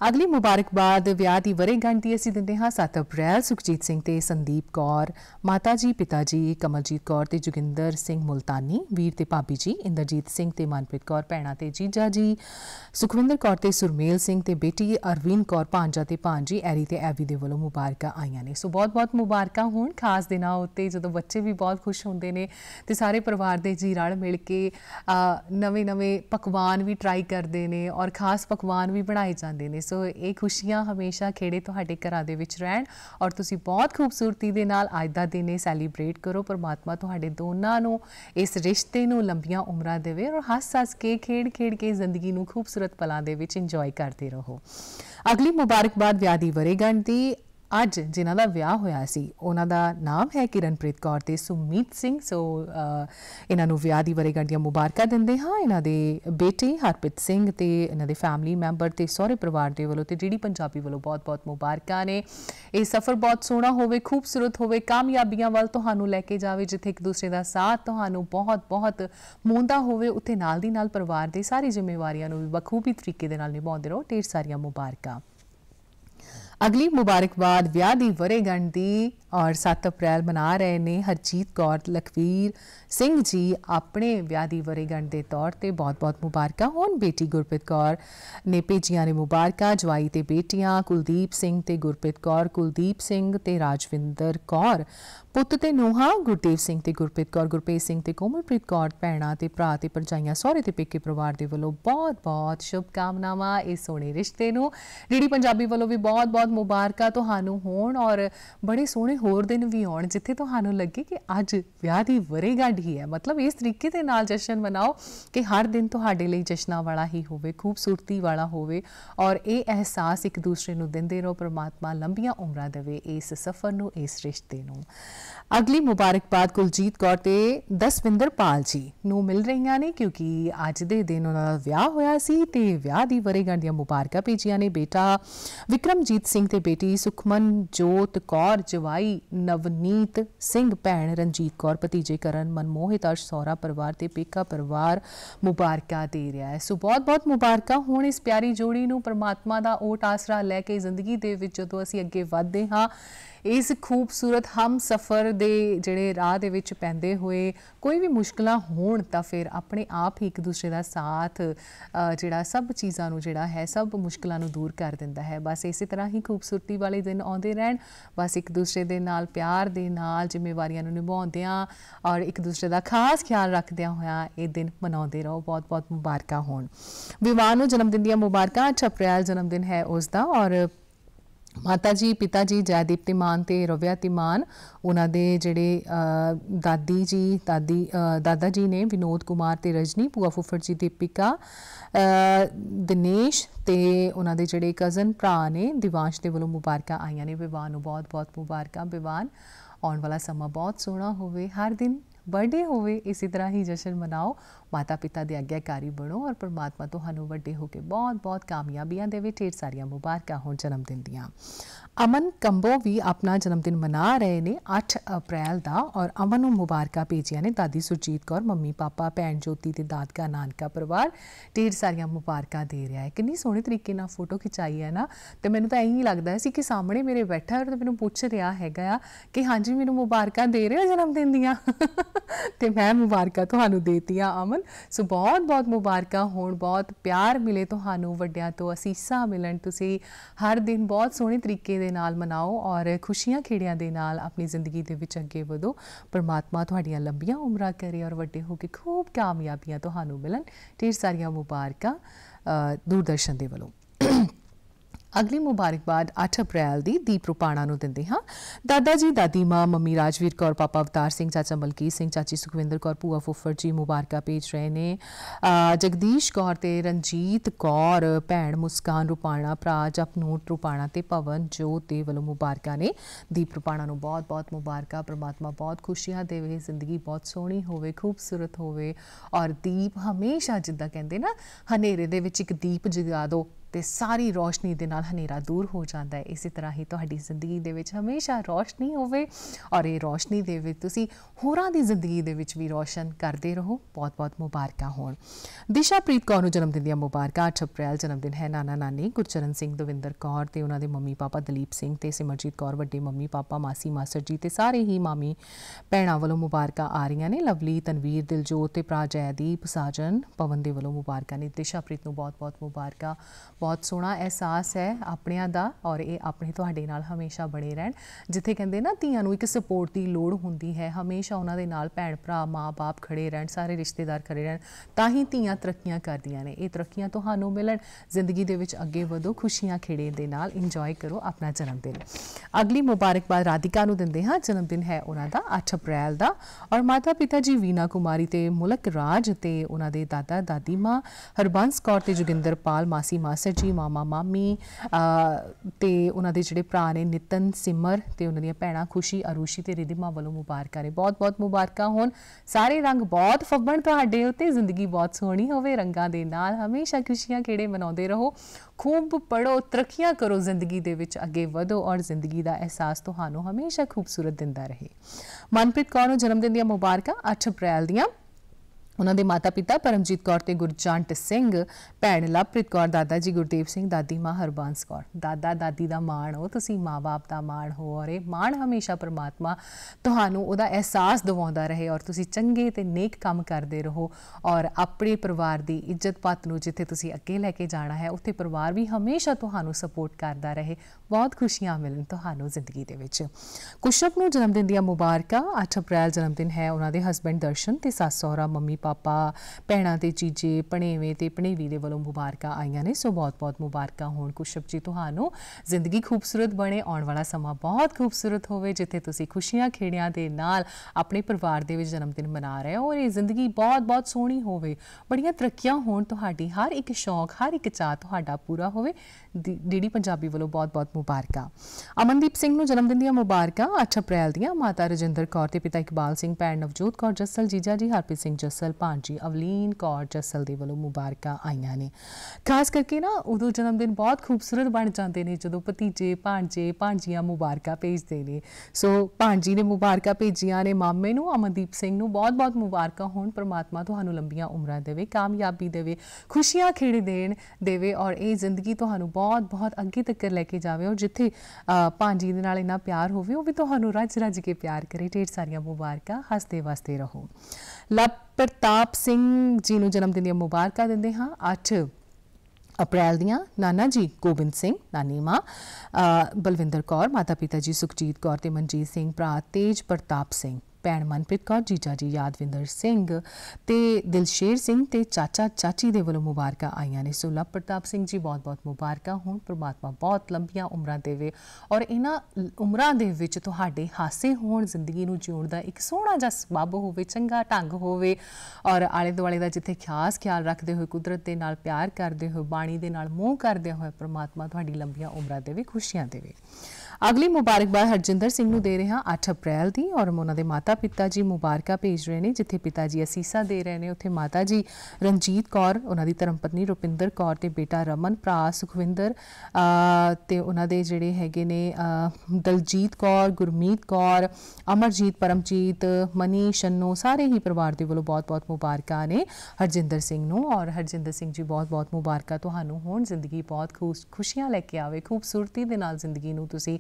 A: ਅਗਲੀ ਮੁਬਾਰਕਬਾਦ ਵਿਆਹ ਦੀ ਵਰੇਗੰਢ ਦੀ ਅਸੀਂ ਦਿੰਦੇ ਹਾਂ 7 ਅਪ੍ਰੈਲ ਸੁਖਜੀਤ ਸਿੰਘ ਤੇ ਸੰਦੀਪ ਕੌਰ ਮਾਤਾ ਜੀ ਪਿਤਾ ਜੀ ਕਮਲਜੀਤ ਕੌਰ ਤੇ ਜੁਗਿੰਦਰ ਸਿੰਘ ਮੁਲਤਾਨੀ ਵੀਰ ਤੇ ਭਾਬੀ ਜੀ ਇੰਦਰਜੀਤ ਸਿੰਘ ਤੇ ਮਨਪ੍ਰੀਤ ਕੌਰ ਭੈਣਾ ਤੇ ਜੀਜਾ ਜੀ ਸੁਖਵਿੰਦਰ ਕੌਰ ਤੇ ਸੁਰਮੇਲ ਸਿੰਘ ਤੇ ਬੇਟੀ ਅਰਵਿੰਦ ਕੌਰ ਭਾਂਜਾ ਤੇ ਭਾਂਜੀ ਐਰੀ ਤੇ ਐਵੀ ਦੇ ਵੱਲੋਂ ਮੁਬਾਰਕਾਂ ਆਈਆਂ ਨੇ ਸੋ ਬਹੁਤ-ਬਹੁਤ ਮੁਬਾਰਕਾਂ ਹੋਣ ਖਾਸ ਦਿਨਾਂ ਉੱਤੇ ਜਦੋਂ ਬੱਚੇ ਵੀ ਬਹੁਤ ਖੁਸ਼ ਹੁੰਦੇ ਨੇ ਤੇ ਸਾਰੇ ਪਰਿਵਾਰ ਦੇ ਜੀ ਰਲ ਮਿਲ ਕੇ ਨਵੇਂ-ਨਵੇਂ ਪਕਵਾਨ ਵੀ ਟਰਾਈ ਕਰਦੇ ਨੇ ਔਰ ਖਾਸ ਪਕਵਾਨ ਵੀ ਬਣਾਏ ਜਾਂਦੇ ਨੇ ਸੋ ਇਹ ਖੁਸ਼ੀਆਂ ਹਮੇਸ਼ਾ ਖੇੜੇ ਤੁਹਾਡੇ ਘਰਾਂ ਦੇ ਵਿੱਚ ਰਹਿਣ ਔਰ ਤੁਸੀਂ ਬਹੁਤ ਖੂਬਸੂਰਤੀ ਦੇ ਨਾਲ ਅੱਜ ਦਾ ਦਿਨ ਇਹ ਸੈਲੀਬ੍ਰੇਟ ਕਰੋ ਪਰਮਾਤਮਾ ਤੁਹਾਡੇ ਦੋਨਾਂ ਨੂੰ ਇਸ ਰਿਸ਼ਤੇ ਨੂੰ ਲੰਬੀਆਂ ਉਮਰਾਂ ਦੇਵੇ ਔਰ ਹੱਸ-ਹੱਸ ਕੇ ਖੇੜ-ਖੇੜ ਕੇ ਜ਼ਿੰਦਗੀ ਨੂੰ ਖੂਬਸੂਰਤ ਪਲਾਂ ਦੇ ਵਿੱਚ ਇੰਜੋਏ ਕਰਦੇ ਰਹੋ ਅਗਲੀ ਮੁਬਾਰਕਬਾਦ ਵਿਆਦੀ ਵਰੇਗੰਢ ਦੀ ਅੱਜ ਜਿਨ੍ਹਾਂ ਦਾ ਵਿਆਹ ਹੋਇਆ ਸੀ ਉਹਨਾਂ ਦਾ ਨਾਮ ਹੈ ਕਿਰਨਪ੍ਰੀਤ ਕੌਰ ਤੇ ਸੁਮੀਤ ਸਿੰਘ ਸੋ ਇਹਨਾਂ ਨੂੰ ਵਿਆਹ ਦੀ ਵਰੇਗੰਢ ਦੀਆਂ ਮੁਬਾਰਕਾਂ ਦਿੰਦੇ ਹਾਂ ਇਹਨਾਂ ਦੇ ਬੇਟੇ ਹਰਪ੍ਰੀਤ ਸਿੰਘ ਤੇ ਇਹਨਾਂ ਦੇ ਫੈਮਿਲੀ ਮੈਂਬਰ ਤੇ ਸਹੁਰੇ ਪਰਿਵਾਰ ਦੇ ਵੱਲੋਂ ਤੇ ਜਿਹੜੀ ਪੰਜਾਬੀ ਵੱਲੋਂ ਬਹੁਤ-ਬਹੁਤ ਮੁਬਾਰਕਾਂ ਨੇ ਇਹ ਸਫ਼ਰ ਬਹੁਤ ਸੋਹਣਾ ਹੋਵੇ ਖੂਬਸੂਰਤ ਹੋਵੇ ਕਾਮਯਾਬੀਆਂ ਵੱਲ ਤੁਹਾਨੂੰ ਲੈ ਕੇ ਜਾਵੇ ਜਿੱਥੇ ਇੱਕ ਦੂਸਰੇ ਦਾ ਸਾਥ ਤੁਹਾਨੂੰ ਬਹੁਤ-ਬਹੁਤ ਮੂੰਦਾ ਹੋਵੇ ਉੱਥੇ ਨਾਲ ਦੀ ਨਾਲ ਪਰਿਵਾਰ ਦੇ ਸਾਰੀ ਜ਼ਿੰਮੇਵਾਰੀਆਂ ਨੂੰ ਵੀ ਬਖੂਬੀ ਤਰੀਕੇ ਦੇ ਨਾਲ ਨਿਭਾਉਂਦੇ ਰਹੋ ਢੇਰ ਸਾਰੀਆਂ ਮੁਬਾਰਕਾਂ ਅਗਲੀ ਮੁਬਾਰਕਬਾਦ ਵਿਆਹ ਦੀ ਵਰੇਗੰਢ ਦੀ ਔਰ 7 ਅਪ੍ਰੈਲ ਮਨਾ ਰਹੇ ਨੇ ਹਰਜੀਤ ਕੌਰ ਲਖਵੀਰ ਸਿੰਘ ਜੀ ਆਪਣੇ ਵਿਆਹ ਦੀ ਵਰੇਗੰਢ ਦੇ ਤੌਰ ਤੇ ਬਹੁਤ-ਬਹੁਤ ਮੁਬਾਰਕਾਂ ਹੋਣ ਬੇਟੀ ਗੁਰਪ੍ਰੀਤ ਕੌਰ ਨੇ ਭੇਜੀਆਂ ਨੇ ਮੁਬਾਰਕਾਂ ਜਵਾਈ ਤੇ ਬੇਟੀਆਂ ਕੁਲਦੀਪ ਸਿੰਘ ਤੇ ਗੁਰਪ੍ਰੀਤ ਕੌਰ ਕੁਲਦੀਪ ਸਿੰਘ ਤੇ ਰਾਜਵਿੰਦਰ ਕੌਰ ਪੁੱਤ ਤੇ ਨੋਹਾ ਗੁਰਦੇਵ ਸਿੰਘ ਤੇ ਗੁਰਪ੍ਰੀਤ ਕੌਰ ਗੁਰਪ੍ਰੀਤ ਸਿੰਘ ਤੇ ਕੋਮਲਪ੍ਰੀਤ ਕੌਰ ਭੈਣਾ ਤੇ ਭਰਾ ਤੇ ਪਰਜਾਈਆਂ ਸਹੁਰੇ ਤੇ ਪੇਕੇ ਪਰਿਵਾਰ ਦੇ ਵੱਲੋਂ ਬਹੁਤ-ਬਹੁਤ ਸ਼ੁਭ ਕਾਮਨਾਵਾਂ ਇਸ ਸੋਹਣੇ ਰਿਸ਼ਤੇ ਨੂੰ ਜਿਹੜੀ ਪੰਜਾਬੀ ਵੱਲੋਂ ਵੀ ਬਹੁਤ-ਬਹੁਤ ਬਹੁਤ ਮੁਬਾਰਕਾਂ ਤੁਹਾਨੂੰ ਹੋਣ ਔਰ ਬੜੇ ਸੋਹਣੇ ਹੋਰ ਦਿਨ ਵੀ ਆਉਣ ਜਿੱਥੇ ਤੁਹਾਨੂੰ ਲੱਗੇ ਕਿ ਅੱਜ ਵਿਆਹ ਦੀ ਵਰੇਗੰਢ ਹੀ ਹੈ ਮਤਲਬ ਇਸ ਤਰੀਕੇ ਦੇ ਨਾਲ ਜਸ਼ਨ ਮਨਾਓ ਕਿ ਹਰ ਦਿਨ ਤੁਹਾਡੇ ਲਈ ਜਸ਼ਨਾ ਵਾਲਾ ਹੀ ਹੋਵੇ ਖੂਬਸੂਰਤੀ ਵਾਲਾ ਹੋਵੇ ਔਰ ਇਹ ਅਹਿਸਾਸ ਇੱਕ ਦੂਸਰੇ ਨੂੰ ਦਿੰਦੇ ਰਹੋ ਪ੍ਰਮਾਤਮਾ ਲੰਬੀਆਂ ਉਮਰਾਂ ਦੇਵੇ ਇਸ ਸਫ਼ਰ ਨੂੰ ਇਸ ਰਿਸ਼ਤੇ ਨੂੰ ਅਗਲੀ ਮੁਬਾਰਕਬਾਦ ਕੁਲਜੀਤ ਕੌਰ ਤੇ ਦਸਵਿੰਦਰ ਪਾਲ ਜੀ ਨੂੰ ਮਿਲ ਰਹੀਆਂ ਨੇ ਕਿਉਂਕਿ ਅੱਜ ਦੇ ਦਿਨ ਉਹਨਾਂ ਦਾ ਵਿਆਹ ਹੋਇਆ ਸੀ ਤੇ ਵਿਆਹ ਦੀ ਵਰੇਗੰਢ ਦੀਆਂ ਮੁਬਾਰਕਾਂ ਭੇਜੀਆਂ ਨੇ ਬੇਟਾ ਵਿਕਰਮਜੀਤ ਸਿੰਘ ਤੇ ਬੇਟੀ ਸੁਖਮਨ ਜੋਤ ਕੌਰ ਜਵਾਈ ਨਵਨੀਤ ਸਿੰਘ ਭੈਣ ਰਣਜੀਤ ਕੌਰ ਭਤੀਜੇ ਕਰਨ ਮਨਮੋਹਿਤ ਅਸ਼ ਸਹੁਰਾ ਪਰਿਵਾਰ ਤੇ ਪੇਕਾ ਪਰਿਵਾਰ ਮੁਬਾਰਕਾਂ ਦੇ ਰਿਹਾ ਹੈ ਸੋ ਬਹੁਤ ਬਹੁਤ ਮੁਬਾਰਕਾਂ ਹੋਣ ਇਸ ਪਿਆਰੀ ਜੋੜੀ ਨੂੰ ਪਰਮਾਤਮਾ ਦਾ ਓਟ ਆਸਰਾ ਲੈ ਕੇ ਜ਼ਿੰਦਗੀ ਦੇ ਵਿੱਚ ਜਦੋਂ ਅਸੀਂ ਅੱਗੇ ਵਧਦੇ ਹਾਂ ਇਸ ਖੂਬਸੂਰਤ ਹਮ ਸਫਰ ਦੇ ਜਿਹੜੇ ਰਾਹ ਦੇ ਵਿੱਚ ਪੈਂਦੇ ਹੋਏ ਕੋਈ ਵੀ ਮੁਸ਼ਕਲਾਂ ਹੋਣ ਤਾਂ ਫਿਰ ਆਪਣੇ ਆਪ ਹੀ ਇੱਕ ਦੂਸਰੇ ਦਾ ਸਾਥ ਜਿਹੜਾ ਸਭ ਚੀਜ਼ਾਂ ਨੂੰ ਜਿਹੜਾ ਹੈ ਸਭ ਮੁਸ਼ਕਲਾਂ ਨੂੰ ਦੂਰ ਕਰ ਦਿੰਦਾ ਹੈ ਬਸ ਇਸੇ ਤਰ੍ਹਾਂ ਹੀ ਖੂਬਸੂਰਤੀ ਵਾਲੇ ਦਿਨ ਆਉਂਦੇ ਰਹਿਣ ਬਸ ਇੱਕ ਦੂਸਰੇ ਦੇ ਨਾਲ ਪਿਆਰ ਦੇ ਨਾਲ ਜ਼ਿੰਮੇਵਾਰੀਆਂ ਨੂੰ ਨਿਭਾਉਂਦਿਆਂ ਔਰ ਇੱਕ ਦੂਸਰੇ ਦਾ ਖਾਸ ਖਿਆਲ ਰੱਖਦਿਆਂ ਹੋਇਆ ਇਹ ਦਿਨ ਮਨਾਉਂਦੇ ਰਹੋ ਬਹੁਤ-ਬਹੁਤ ਮੁਬਾਰਕਾਂ ਹੋਣ ਵਿਵਾਨ ਨੂੰ ਜਨਮ ਦਿਨ ਦੀਆਂ ਮੁਬਾਰਕਾਂ 8 ਅਪ੍ਰੈਲ ਜਨਮ ਦਿਨ ਹੈ ਉਸ ਦਾ ਔਰ ਮਾਤਾ ਜੀ ਪਿਤਾ ਜੀ ਜੈਦੀਪ ਤਿਮਾਨ ਤੇ ਰਵਿਆ ਤਿਮਾਨ ਉਹਨਾਂ ਦੇ ਜਿਹੜੇ ਦਾਦੀ ਜੀ ਦਾਦੀ ਦਾਦਾ ਜੀ ਨੇ ਵਿਨੋਦ ਕੁਮਾਰ ਤੇ ਰਜਨੀ ਪੂਆ ਫੁੱਫੜ ਜੀ ਦੀਪਿਕਾ ਦਿਨੇਸ਼ ਤੇ ਉਹਨਾਂ ਦੇ ਜਿਹੜੇ ਕਜ਼ਨ ਭਰਾ ਨੇ ਦਿਵਾਂਸ਼ ਦੇ ਵੱਲੋਂ ਮੁਬਾਰਕਾਂ ਆਈਆਂ ਨੇ ਵਿਵਾਨ ਨੂੰ ਬਹੁਤ-ਬਹੁਤ ਮੁਬਾਰਕਾਂ ਵਿਵਾਨ ਆਉਣ ਵਾਲਾ ਸਮਾਂ ਬਹੁਤ ਸੋਹਣਾ ਹੋਵੇ ਹਰ ਦਿਨ ਬਰਥਡੇ ਹੋਵੇ ਇਸੇ ਤਰ੍ਹਾਂ ਹੀ ਜਸ਼ਨ ਮਨਾਓ ਮਾਤਾ ਪਿਤਾ ਦੇ ਅਗਿਆਕਾਰੀ ਬਣੋ ਔਰ ਪਰਮਾਤਮਾ ਤੁਹਾਨੂੰ ਵੱਡੇ ਹੋ ਕੇ ਬਹੁਤ ਬਹੁਤ ਕਾਮਯਾਬੀਆਂ ਦੇਵੇ ਢੇਰ ਸਾਰੀਆਂ ਮੁਬਾਰਕਾਂ ਹੋਣ ਜਨਮ ਦਿਨ ਦੀਆਂ ਅਮਨ ਕੰਬੋ ਵੀ ਆਪਣਾ ਜਨਮ ਦਿਨ ਮਨਾ ਰਹੇ ਨੇ 8 ਅਪ੍ਰੈਲ ਦਾ ਔਰ ਅਮਨ ਨੂੰ ਮੁਬਾਰਕਾ ਭੇਜਿਆ ਨੇ ਦਾਦੀ ਸੁਰਜੀਤ ਕੌਰ ਮੰਮੀ ਪਾਪਾ ਭੈਣ ਜੋਤੀ ਤੇ ਦਾਦਕਾ ਨਾਨਕਾ ਪਰਿਵਾਰ ਢੇਰ ਸਾਰੀਆਂ ਮੁਬਾਰਕਾ ਦੇ ਰਿਹਾ ਹੈ ਕਿੰਨੀ ਸੋਹਣੇ ਤਰੀਕੇ ਨਾਲ ਫੋਟੋ ਖਿਚਾਈ ਹੈ ਨਾ ਤੇ ਮੈਨੂੰ ਤਾਂ ਐਂ ਲੱਗਦਾ ਸੀ ਕਿ ਸਾਹਮਣੇ ਮੇਰੇ ਬੈਠਾ ਤੇ ਮੈਨੂੰ ਪੁੱਛ ਰਿਹਾ ਹੈਗਾ ਕਿ ਹਾਂਜੀ ਮੈਨੂੰ ਮੁਬਾਰਕਾ ਦੇ ਰਹੇ ਹੋ ਜਨਮ ਦਿਨ ਦੀਆਂ ਤੇ ਮੈਂ ਮੁਬਾਰਕਾ ਤੁਹਾਨੂੰ ਦੇਤੀਆਂ ਅਮਨ ਸੋ ਬਹੁਤ ਬਹੁਤ ਮੁਬਾਰਕਾ ਹੋਣ ਬਹੁਤ ਪਿਆਰ ਮਿਲੇ ਤੁਹਾਨੂੰ ਵੱਡਿਆਂ ਤੋਂ ਅਸੀਸਾਂ ਮਿਲਣ ਤੁਸੀਂ ਹਰ ਦਿਨ ਬਹੁਤ ਸੋਹਣੇ ਤਰੀਕੇ ਦੇ ਨਾਲ ਮਨਾਓ ਔਰ ਖੁਸ਼ੀਆਂ ਖੇੜਿਆਂ ਦੇ ਨਾਲ ਆਪਣੀ ਜ਼ਿੰਦਗੀ ਦੇ ਵਿੱਚ ਅੱਗੇ ਵਧੋ ਪਰਮਾਤਮਾ ਤੁਹਾਡੀਆਂ ਲੰਬੀਆਂ ਉਮਰਾਂ ਕਰੇ ਔਰ ਵੱਡੇ ਹੋ ਕੇ ਖੂਬ ਕਾਮਯਾਬੀਆਂ ਤੁਹਾਨੂੰ ਮਿਲਣ ਢੇਰ ਸਾਰੀਆਂ ਮੁਬਾਰਕਾਂ ਦੂਰਦਰਸ਼ਨ ਦੇ ਵੱਲੋਂ ਅਗਲੀ ਮੁਬਾਰਕਬਾਦ 8 ਅਪ੍ਰੈਲ ਦੀ ਦੀਪ ਰੁਪਾਣਾ ਨੂੰ ਦਿੰਦੇ ਹਾਂ ਦਾਦਾ ਜੀ ਦਾਦੀ ਮਾਂ ਮੰਮੀ ਰਾਜਵੀਰ ਕੌਰ ਪਾਪਾ ਅਵਤਾਰ ਸਿੰਘ ਚਾਚਾ ਮਲਕੀ ਸਿੰਘ ਚਾਚੀ ਸੁਖਵਿੰਦਰ ਕੌਰ ਪੂਆ ਫੁੱਫੜ ਜੀ ਮੁਬਾਰਕਾ ਭੇਜ ਰਹੇ ਨੇ ਜਗਦੀਸ਼ ਕੌਰ ਤੇ ਰਣਜੀਤ ਕੌਰ ਭੈਣ ਮੁਸਕਾਨ ਰੁਪਾਣਾ ਭਰਾ ਜਪਨੂਟ ਰੁਪਾਣਾ ਤੇ ਪਵਨ ਜੋਤ ਦੇ ਵੱਲੋਂ ਮੁਬਾਰਕਾ ਨੇ ਦੀਪ ਰੁਪਾਣਾ ਨੂੰ ਬਹੁਤ-ਬਹੁਤ ਮੁਬਾਰਕਾ ਪ੍ਰਮਾਤਮਾ ਬਹੁਤ ਖੁਸ਼ੀਆਂ ਦੇਵੇ ਜ਼ਿੰਦਗੀ ਬਹੁਤ ਸੋਹਣੀ ਹੋਵੇ ਖੂਬਸੂਰਤ ਹੋਵੇ ਔਰ ਦੀਪ ਹਮੇਸ਼ਾ ਜਿੱਦਾਂ ਕਹਿੰਦੇ ਨਾ ਹਨੇਰੇ ਦੇ ਵਿੱਚ ਇੱਕ ਦੀਪ ਜਗਾ ਦਿਓ ਤੇ ਸਾਰੀ ਰੋਸ਼ਨੀ ਦੇ ਨਾਲ ਹਨੇਰਾ ਦੂਰ ਹੋ ਜਾਂਦਾ ਹੈ ਇਸੇ ਤਰ੍ਹਾਂ ਹੀ ਤੁਹਾਡੀ ਜ਼ਿੰਦਗੀ ਦੇ ਵਿੱਚ ਹਮੇਸ਼ਾ ਰੋਸ਼ਨੀ ਹੋਵੇ ਔਰ ਇਹ ਰੋਸ਼ਨੀ ਦੇ ਵਿੱਚ ਤੁਸੀਂ ਹੋਰਾਂ ਦੀ ਜ਼ਿੰਦਗੀ ਦੇ ਵਿੱਚ ਵੀ ਰੋਸ਼ਨ ਕਰਦੇ ਰਹੋ ਬਹੁਤ-ਬਹੁਤ ਮੁਬਾਰਕਾਂ ਹੋਣ ਦਿਸ਼ਾ ਪ੍ਰੀਤ ਕੌਰ ਨੂੰ ਜਨਮ ਦਿਨ ਦੀਆਂ ਮੁਬਾਰਕਾਂ 8 ਅਪ੍ਰੈਲ ਜਨਮ ਦਿਨ ਹੈ ਨਾਨਾ ਨਾਨੀ ਗੁਰਚਰਨ ਸਿੰਘ ਦਵਿੰਦਰ ਕੌਰ ਤੇ ਉਹਨਾਂ ਦੇ ਮੰਮੀ ਪਾਪਾ ਦਲੀਪ ਸਿੰਘ ਤੇ ਸਿਮਰਜੀਤ ਕੌਰ ਵੱਡੇ ਮੰਮੀ ਪਾਪਾ ਮਾਸੀ ਮਾਸਰ ਜੀ ਤੇ ਸਾਰੇ ਹੀ ਮਾਮੀ ਪੈਣਾ ਵੱਲੋਂ ਮੁਬਾਰਕਾਂ ਆ ਰਹੀਆਂ ਨੇ ਲਵਲੀ ਤਨਵੀਰ ਦਿਲਜੋਤ ਤੇ ਪ੍ਰਾਜੈਦੀਪ ਸਾਜਨ ਪਵਨ ਦੇ ਵੱਲੋਂ ਮੁਬਾਰਕਾਂ ਨੇ ਦਿਸ਼ਾ ਪ੍ਰੀਤ ਨੂੰ ਬਹੁਤ-ਬਹੁਤ ਮੁਬਾਰਕਾਂ ਬਹੁਤ ਸੋਹਣਾ ਅਹਿਸਾਸ ਹੈ ਆਪਣਿਆਂ ਦਾ ਔਰ ਇਹ ਆਪਣੇ ਤੁਹਾਡੇ ਨਾਲ ਹਮੇਸ਼ਾ ਬਣੇ ਰਹਿਣ ਜਿੱਥੇ ਕਹਿੰਦੇ ਨਾ ਧੀਆਂ ਨੂੰ ਇੱਕ ਸਪੋਰਟ ਦੀ ਲੋੜ ਹੁੰਦੀ ਹੈ ਹਮੇਸ਼ਾ ਉਹਨਾਂ ਦੇ ਨਾਲ ਭੈਣ ਭਰਾ ਮਾਪੇ ਖੜੇ ਰਹਿਣ ਸਾਰੇ ਰਿਸ਼ਤੇਦਾਰ ਖੜੇ ਰਹਿਣ ਤਾਂ ਹੀ ਧੀਆਂ ਤਰੱਕੀਆਂ ਕਰਦੀਆਂ ਨੇ ਇਹ ਤਰੱਕੀਆਂ ਤੁਹਾਨੂੰ ਮਿਲਣ ਜ਼ਿੰਦਗੀ ਦੇ ਵਿੱਚ ਅੱਗੇ ਵਧੋ ਖੁਸ਼ੀਆਂ ਖੇੜੇ ਦੇ ਨਾਲ ਇੰਜੋਏ ਕਰੋ ਆਪਣਾ ਜਨਮ ਦਿਨ ਅਗਲੀ ਮੁਬਾਰਕਬਾਦ ਰਾਧਿਕਾ ਨੂੰ ਦਿੰਦੇ ਹਾਂ ਜਨਮ ਦਿਨ ਹੈ ਉਹਨਾਂ ਦਾ 8 ਅਪ੍ਰੈਲ ਦਾ ਔਰ ਮਾਤਾ ਪਿਤਾ ਜੀ ਵੀਨਾ ਕੁਮਾਰੀ ਤੇ ਮੁਲਕ ਰਾਜ ਤੇ ਉਹਨਾਂ ਦੇ ਦਾਦਾ ਦਾਦੀ ਮਾਂ ਹਰਬੰਸ ਕੌਰ ਤੇ ਜੁਗਿੰਦਰ ਪਾਲ ਮਾਸੀ ਮਾਸ ਜੀ ਮਾਮਾ ਮਾਮੀ ਤੇ ਉਹਨਾਂ ਦੇ ਜਿਹੜੇ ਭਰਾ ਨੇ ਨਿਤਨ ਸਿਮਰ ਤੇ ਉਹਨਾਂ ਦੀਆਂ ਭੈਣਾਂ ਖੁਸ਼ੀ ਅਰੂਸ਼ੀ ਤੇ ਰਿਦਿਮਾ ਵੱਲੋਂ ਮੁਬਾਰਕਾਂ ਨੇ ਬਹੁਤ-ਬਹੁਤ ਮੁਬਾਰਕਾਂ ਹੋਣ ਸਾਰੇ ਰੰਗ ਬਹੁਤ ਫੱਬਣ ਤੁਹਾਡੇ ਉੱਤੇ ਜ਼ਿੰਦਗੀ ਬਹੁਤ ਸੋਹਣੀ ਹੋਵੇ ਰੰਗਾਂ ਦੇ ਨਾਲ ਹਮੇਸ਼ਾ ਖੁਸ਼ੀਆਂ ਕਿਹੜੇ ਮਨਾਉਂਦੇ ਰਹੋ ਖੂਬ ਪੜੋ ਤਰੱਕੀਆਂ ਕਰੋ ਜ਼ਿੰਦਗੀ ਦੇ ਵਿੱਚ ਅੱਗੇ ਵਧੋ ਔਰ ਜ਼ਿੰਦਗੀ ਦਾ ਅਹਿਸਾਸ ਤੁਹਾਨੂੰ ਹਮੇਸ਼ਾ ਖੂਬਸੂਰਤ ਦਿੰਦਾ ਰਹੇ ਮਨਪ੍ਰੀਤ ਕੌਰ ਨੂੰ ਜਨਮ ਦਿਨ ਦੀਆਂ ਮੁਬਾਰਕਾਂ 8 ਅਪ੍ਰੈਲ ਦੀਆਂ ਉਹਨਾਂ ਦੇ ਮਾਤਾ-ਪਿਤਾ ਪਰਮਜੀਤ ਕੌਰ ਤੇ ਗੁਰਜੰਟ ਸਿੰਘ ਭੈਣ ਲਵਪ੍ਰੀਤ ਕੌਰ ਦਾਦਾ ਜੀ ਗੁਰਦੇਵ ਸਿੰਘ ਦਾਦੀ ਮਾਂ ਹਰਬੰਸ ਕੌਰ ਦਾਦਾ ਦਾਦੀ ਦਾ ਮਾਣ ਹੋ ਤੁਸੀਂ ਮਾਪੇ ਦਾ ਮਾਣ ਹੋ ਔਰ ਇਹ ਮਾਣ ਹਮੇਸ਼ਾ ਪ੍ਰਮਾਤਮਾ ਤੁਹਾਨੂੰ ਉਹਦਾ ਅਹਿਸਾਸ ਦਿਵਾਉਂਦਾ ਰਹੇ ਔਰ ਤੁਸੀਂ ਚੰਗੇ ਤੇ ਨੇਕ ਕੰਮ ਕਰਦੇ ਰਹੋ ਔਰ ਆਪਣੇ ਪਰਿਵਾਰ ਦੀ ਇੱਜ਼ਤ ਪਤ ਨੂੰ ਜਿੱਥੇ ਤੁਸੀਂ ਅੱਗੇ ਲੈ ਕੇ ਜਾਣਾ ਹੈ ਉੱਥੇ ਪਰਿਵਾਰ ਵੀ ਹਮੇਸ਼ਾ ਤੁਹਾਨੂੰ ਸਪੋਰਟ ਕਰਦਾ ਰਹੇ ਬਹੁਤ ਖੁਸ਼ੀਆਂ ਮਿਲਣ ਤੁਹਾਨੂੰ ਜ਼ਿੰਦਗੀ ਦੇ ਵਿੱਚ ਕੁਸ਼ਪ ਨੂੰ ਜਨਮ ਦਿਨ ਦੀਆਂ ਮੁਬਾਰਕਾਂ 8 ਅਪ੍ਰੈਲ ਜਨਮ ਦਿਨ ਹੈ ਉਹਨਾਂ ਦੇ ਹਸਬੰਡ ਦਰਸ਼ਨ ਤੇ ਸੱਸ ਸਹੁਰਾ ਮੰਮੀ ਪਾਪਾ ਭੈਣਾਂ ਤੇ ਚੀਜੇ ਪਣੇਵੇਂ ਤੇ ਪਣੇਵੀ ਦੇ ਵੱਲੋਂ ਮੁਬਾਰਕਾਂ ਆਈਆਂ ਨੇ ਸੋ ਬਹੁਤ-ਬਹੁਤ ਮੁਬਾਰਕਾਂ ਹੋਣ ਕੁਸ਼ਪ ਜੀ ਤੁਹਾਨੂੰ ਜ਼ਿੰਦਗੀ ਖੂਬਸੂਰਤ ਬਣੇ ਆਉਣ ਵਾਲਾ ਸਮਾਂ ਬਹੁਤ ਖੂਬਸੂਰਤ ਹੋਵੇ ਜਿੱਥੇ ਤੁਸੀਂ ਖੁਸ਼ੀਆਂ ਖੇੜਿਆਂ ਦੇ ਨਾਲ ਆਪਣੇ ਪਰਿਵਾਰ ਦੇ ਵਿੱਚ ਜਨਮ ਦਿਨ ਮਨਾ ਰਹੇ ਹੋ ਔਰ ਇਹ ਜ਼ਿੰਦਗੀ ਬਹੁਤ-ਬਹੁਤ ਸੋਹਣੀ ਹੋਵੇ ਬੜੀਆਂ ਤਰੱਕੀਆਂ ਹੋਣ ਤੁਹਾਡੀ ਹਰ ਇੱਕ ਸ਼ੌਕ ਹਰ ਇੱਕ ਚਾਹ ਤੁਹਾਡਾ ਪੂਰਾ ਹੋਵੇ ਡੀਡੀ ਪੰਜਾਬੀ ਵੱਲੋਂ ਬਹੁਤ-ਬਹੁਤ ਮੁਬਾਰਕਾਂ ਅਮਨਦੀਪ ਸਿੰਘ ਨੂੰ ਜਨਮ ਦਿਨ ਦੀਆਂ ਮੁਬਾਰਕਾਂ 8 ਅਪ੍ਰੈਲ ਦੀਆਂ ਮਾਤਾ ਰਜਿੰਦਰ ਕੌਰ ਤੇ ਪਿਤਾ ਇਕਬਾਲ ਸਿੰਘ ਭੈਣ ਨਵਜੋਤ ਕੌਰ ਜੱਸਲ ਜੀਜਾ ਜੀ ਹਰਪ੍ਰੀਤ ਸਿੰਘ ਜੱਸਲ ਭਾਂਜੀ ਅਵਲੀਨ ਕੌਰ ਜੱਸਲ ਦੇ ਵੱਲੋਂ ਮੁਬਾਰਕਾਂ ਆਈਆਂ ਨੇ ਖਾਸ ਕਰਕੇ ਨਾ ਉਦੋਂ ਜਨਮ ਦਿਨ ਬਹੁਤ ਖੂਬਸੂਰਤ ਬਣ ਜਾਂਦੇ ਨੇ ਜਦੋਂ ਭਤੀਜੇ ਭਾਂਜੇ ਭਾਂਜੀਆਂ ਮੁਬਾਰਕਾਂ ਭੇਜਦੇ ਨੇ ਸੋ ਭਾਂਜੀ ਨੇ ਮੁਬਾਰਕਾਂ ਭੇਜੀਆਂ ਨੇ ਮਾਮੇ ਨੂੰ ਅਮਨਦੀਪ ਸਿੰਘ ਨੂੰ ਬਹੁਤ-ਬਹੁਤ ਮੁਬਾਰਕਾਂ ਹੋਣ ਪ੍ਰਮਾਤਮਾ ਤੁਹਾਨੂੰ ਲੰਬੀਆਂ ਉਮਰਾਂ ਦੇਵੇ ਕਾਮਯਾਬੀ ਦੇਵੇ ਖੁਸ਼ੀਆਂ ਖੇੜੇ ਦੇਣ ਦੇਵੇ ਔਰ ਇਹ ਜ਼ਿੰਦਗੀ ਤੁਹਾਨੂੰ ਬਹੁਤ-ਬਹੁਤ ਅੱਗੇ ਤੱਕ ਲੈ ਕੇ ਜਾਵੇ ਹੋਵੇ ਉਹ ਜਿੱਥੇ ਭਾਂਜੀ ਦੇ ਨਾਲ ਇਨਾ ਪਿਆਰ ਹੋਵੇ ਉਹ ਵੀ ਤੁਹਾਨੂੰ ਰੱਜ ਰੱਜ ਕੇ ਪਿਆਰ ਕਰੇ ਢੇਰ ਸਾਰੀਆਂ ਮੁਬਾਰਕਾਂ ਹੱਸਦੇ ਵਸਦੇ ਰਹੋ ਲਵ ਪ੍ਰਤਾਪ ਸਿੰਘ ਜੀ ਨੂੰ ਜਨਮ ਦਿਨ ਦੀਆਂ ਮੁਬਾਰਕਾਂ ਦਿੰਦੇ ਹਾਂ 8 ਅਪ੍ਰੈਲ ਦੀਆਂ ਨਾਨਾ ਜੀ ਗੋਬਿੰਦ ਸਿੰਘ ਨਾਨੀ ਮਾ ਬਲਵਿੰਦਰ ਕੌਰ ਮਾਤਾ ਪਿਤਾ ਜੀ ਸੁਖਜੀਤ ਕੌਰ ਤੇ ਮਨਜੀਤ ਸਿੰਘ ਭਰਾ ਤੇਜ ਪ੍ਰਤਾਪ ਸਿੰਘ ਭੈਣ ਮਨਪ੍ਰੀਤ ਕੌਰ ਜੀਜਾ ਜੀ ਯਾਦਵਿੰਦਰ ਸਿੰਘ ਤੇ ਦਿਲਸ਼ੇਰ ਸਿੰਘ ਤੇ ਚਾਚਾ ਚਾਚੀ ਦੇ ਵੱਲੋਂ ਮੁਬਾਰਕਾਂ ਆਈਆਂ ਨੇ ਸੋ ਲਵ ਪ੍ਰਤਾਪ ਸਿੰਘ ਜੀ ਬਹੁਤ-ਬਹੁਤ ਮੁਬਾਰਕਾਂ ਹੋਣ ਪ੍ਰਮਾਤਮਾ ਬਹੁਤ ਲੰਬੀਆਂ ਉਮਰਾਂ ਦੇਵੇ ਔਰ ਇਹਨਾਂ ਉਮਰਾਂ ਦੇ ਵਿੱਚ ਤੁਹਾਡੇ ਹਾਸੇ ਹੋਣ ਜ਼ਿੰਦਗੀ ਨੂੰ ਜਿਉਣ ਦਾ ਇੱਕ ਸੋਹਣਾ ਜਿਹਾ ਸਬਬ ਹੋਵੇ ਚੰਗਾ ਢੰਗ ਹੋਵੇ ਔਰ ਆਲੇ ਦੁਆਲੇ ਦਾ ਜਿੱਥੇ ਖਾਸ ਖਿਆਲ ਰੱਖਦੇ ਹੋਏ ਕੁਦਰਤ ਦੇ ਨਾਲ ਪਿਆਰ ਕਰਦੇ ਹੋਏ ਬਾਣੀ ਦੇ ਨਾਲ ਮੋਹ ਕਰਦੇ ਹੋਏ ਪ੍ਰਮਾਤਮਾ ਤੁਹਾਡੀ ਲੰਬੀਆਂ ਉਮਰਾਂ ਦੇਵੇ ਖੁਸ਼ੀਆਂ ਦੇਵੇ ਅਗਲੀ ਮੁਬਾਰਕਬਾਦ ਹਰਜਿੰਦਰ ਸਿੰਘ ਨੂੰ ਦੇ ਰਹੇ ਹਾਂ 8 ਅਪ੍ਰੈਲ ਦੀ ਔਰ ਉਹਨਾਂ ਦੇ ਮਾਤਾ-ਪਿਤਾ ਜੀ ਮੁਬਾਰਕਾ ਭੇਜ ਰਹੇ ਨੇ ਜਿੱਥੇ ਪਿਤਾ ਜੀ ਅਸੀਸਾ ਦੇ ਰਹੇ ਨੇ ਉੱਥੇ ਮਾਤਾ ਜੀ ਰਣਜੀਤ ਕੌਰ ਉਹਨਾਂ ਦੀ ਧਰਮਪਤਨੀ ਰੁਪਿੰਦਰ ਕੌਰ ਤੇ ਬੇਟਾ ਰਮਨ ਪ੍ਰਾਸ ਸੁਖਵਿੰਦਰ ਤੇ ਉਹਨਾਂ ਦੇ ਜਿਹੜੇ ਹੈਗੇ ਨੇ ਦਲਜੀਤ ਕੌਰ ਗੁਰਮੀਤ ਕੌਰ ਅਮਰਜੀਤ ਪਰਮਜੀਤ ਮਨੀ ਸ਼ੰਨੋ ਸਾਰੇ ਹੀ ਪਰਿਵਾਰ ਦੇ ਵੱਲੋਂ ਬਹੁਤ-ਬਹੁਤ ਮੁਬਾਰਕਾਂ ਨੇ ਹਰਜਿੰਦਰ ਸਿੰਘ ਨੂੰ ਔਰ ਹਰਜਿੰਦਰ ਸਿੰਘ ਜੀ ਬਹੁਤ-ਬਹੁਤ ਮੁਬਾਰਕਾਂ ਤੁਹਾਨੂੰ ਹੋਣ ਜ਼ਿੰਦਗੀ ਬਹੁਤ ਖੁਸ਼ੀਆਂ ਲੈ ਕੇ ਆਵੇ ਖੂਬਸੂਰਤੀ ਦੇ ਨਾਲ ਜ਼ਿੰਦਗੀ ਨੂੰ ਤੁਸੀਂ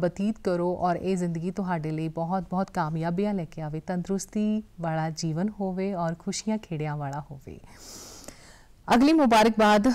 A: ਬਤੀਤ ਕਰੋ ਔਰ ਇਹ ਜ਼ਿੰਦਗੀ ਤੁਹਾਡੇ ਲਈ ਬਹੁਤ ਬਹੁਤ ਕਾਮਯਾਬੀਆਂ ਲੈ ਕੇ ਆਵੇ ਤੰਦਰੁਸਤੀ ਵਾਲਾ ਜੀਵਨ ਹੋਵੇ ਔਰ ਖੁਸ਼ੀਆਂ ਖੇੜਿਆਂ ਵਾਲਾ ਹੋਵੇ ਅਗਲੀ ਮੁਬਾਰਕਬਾਦ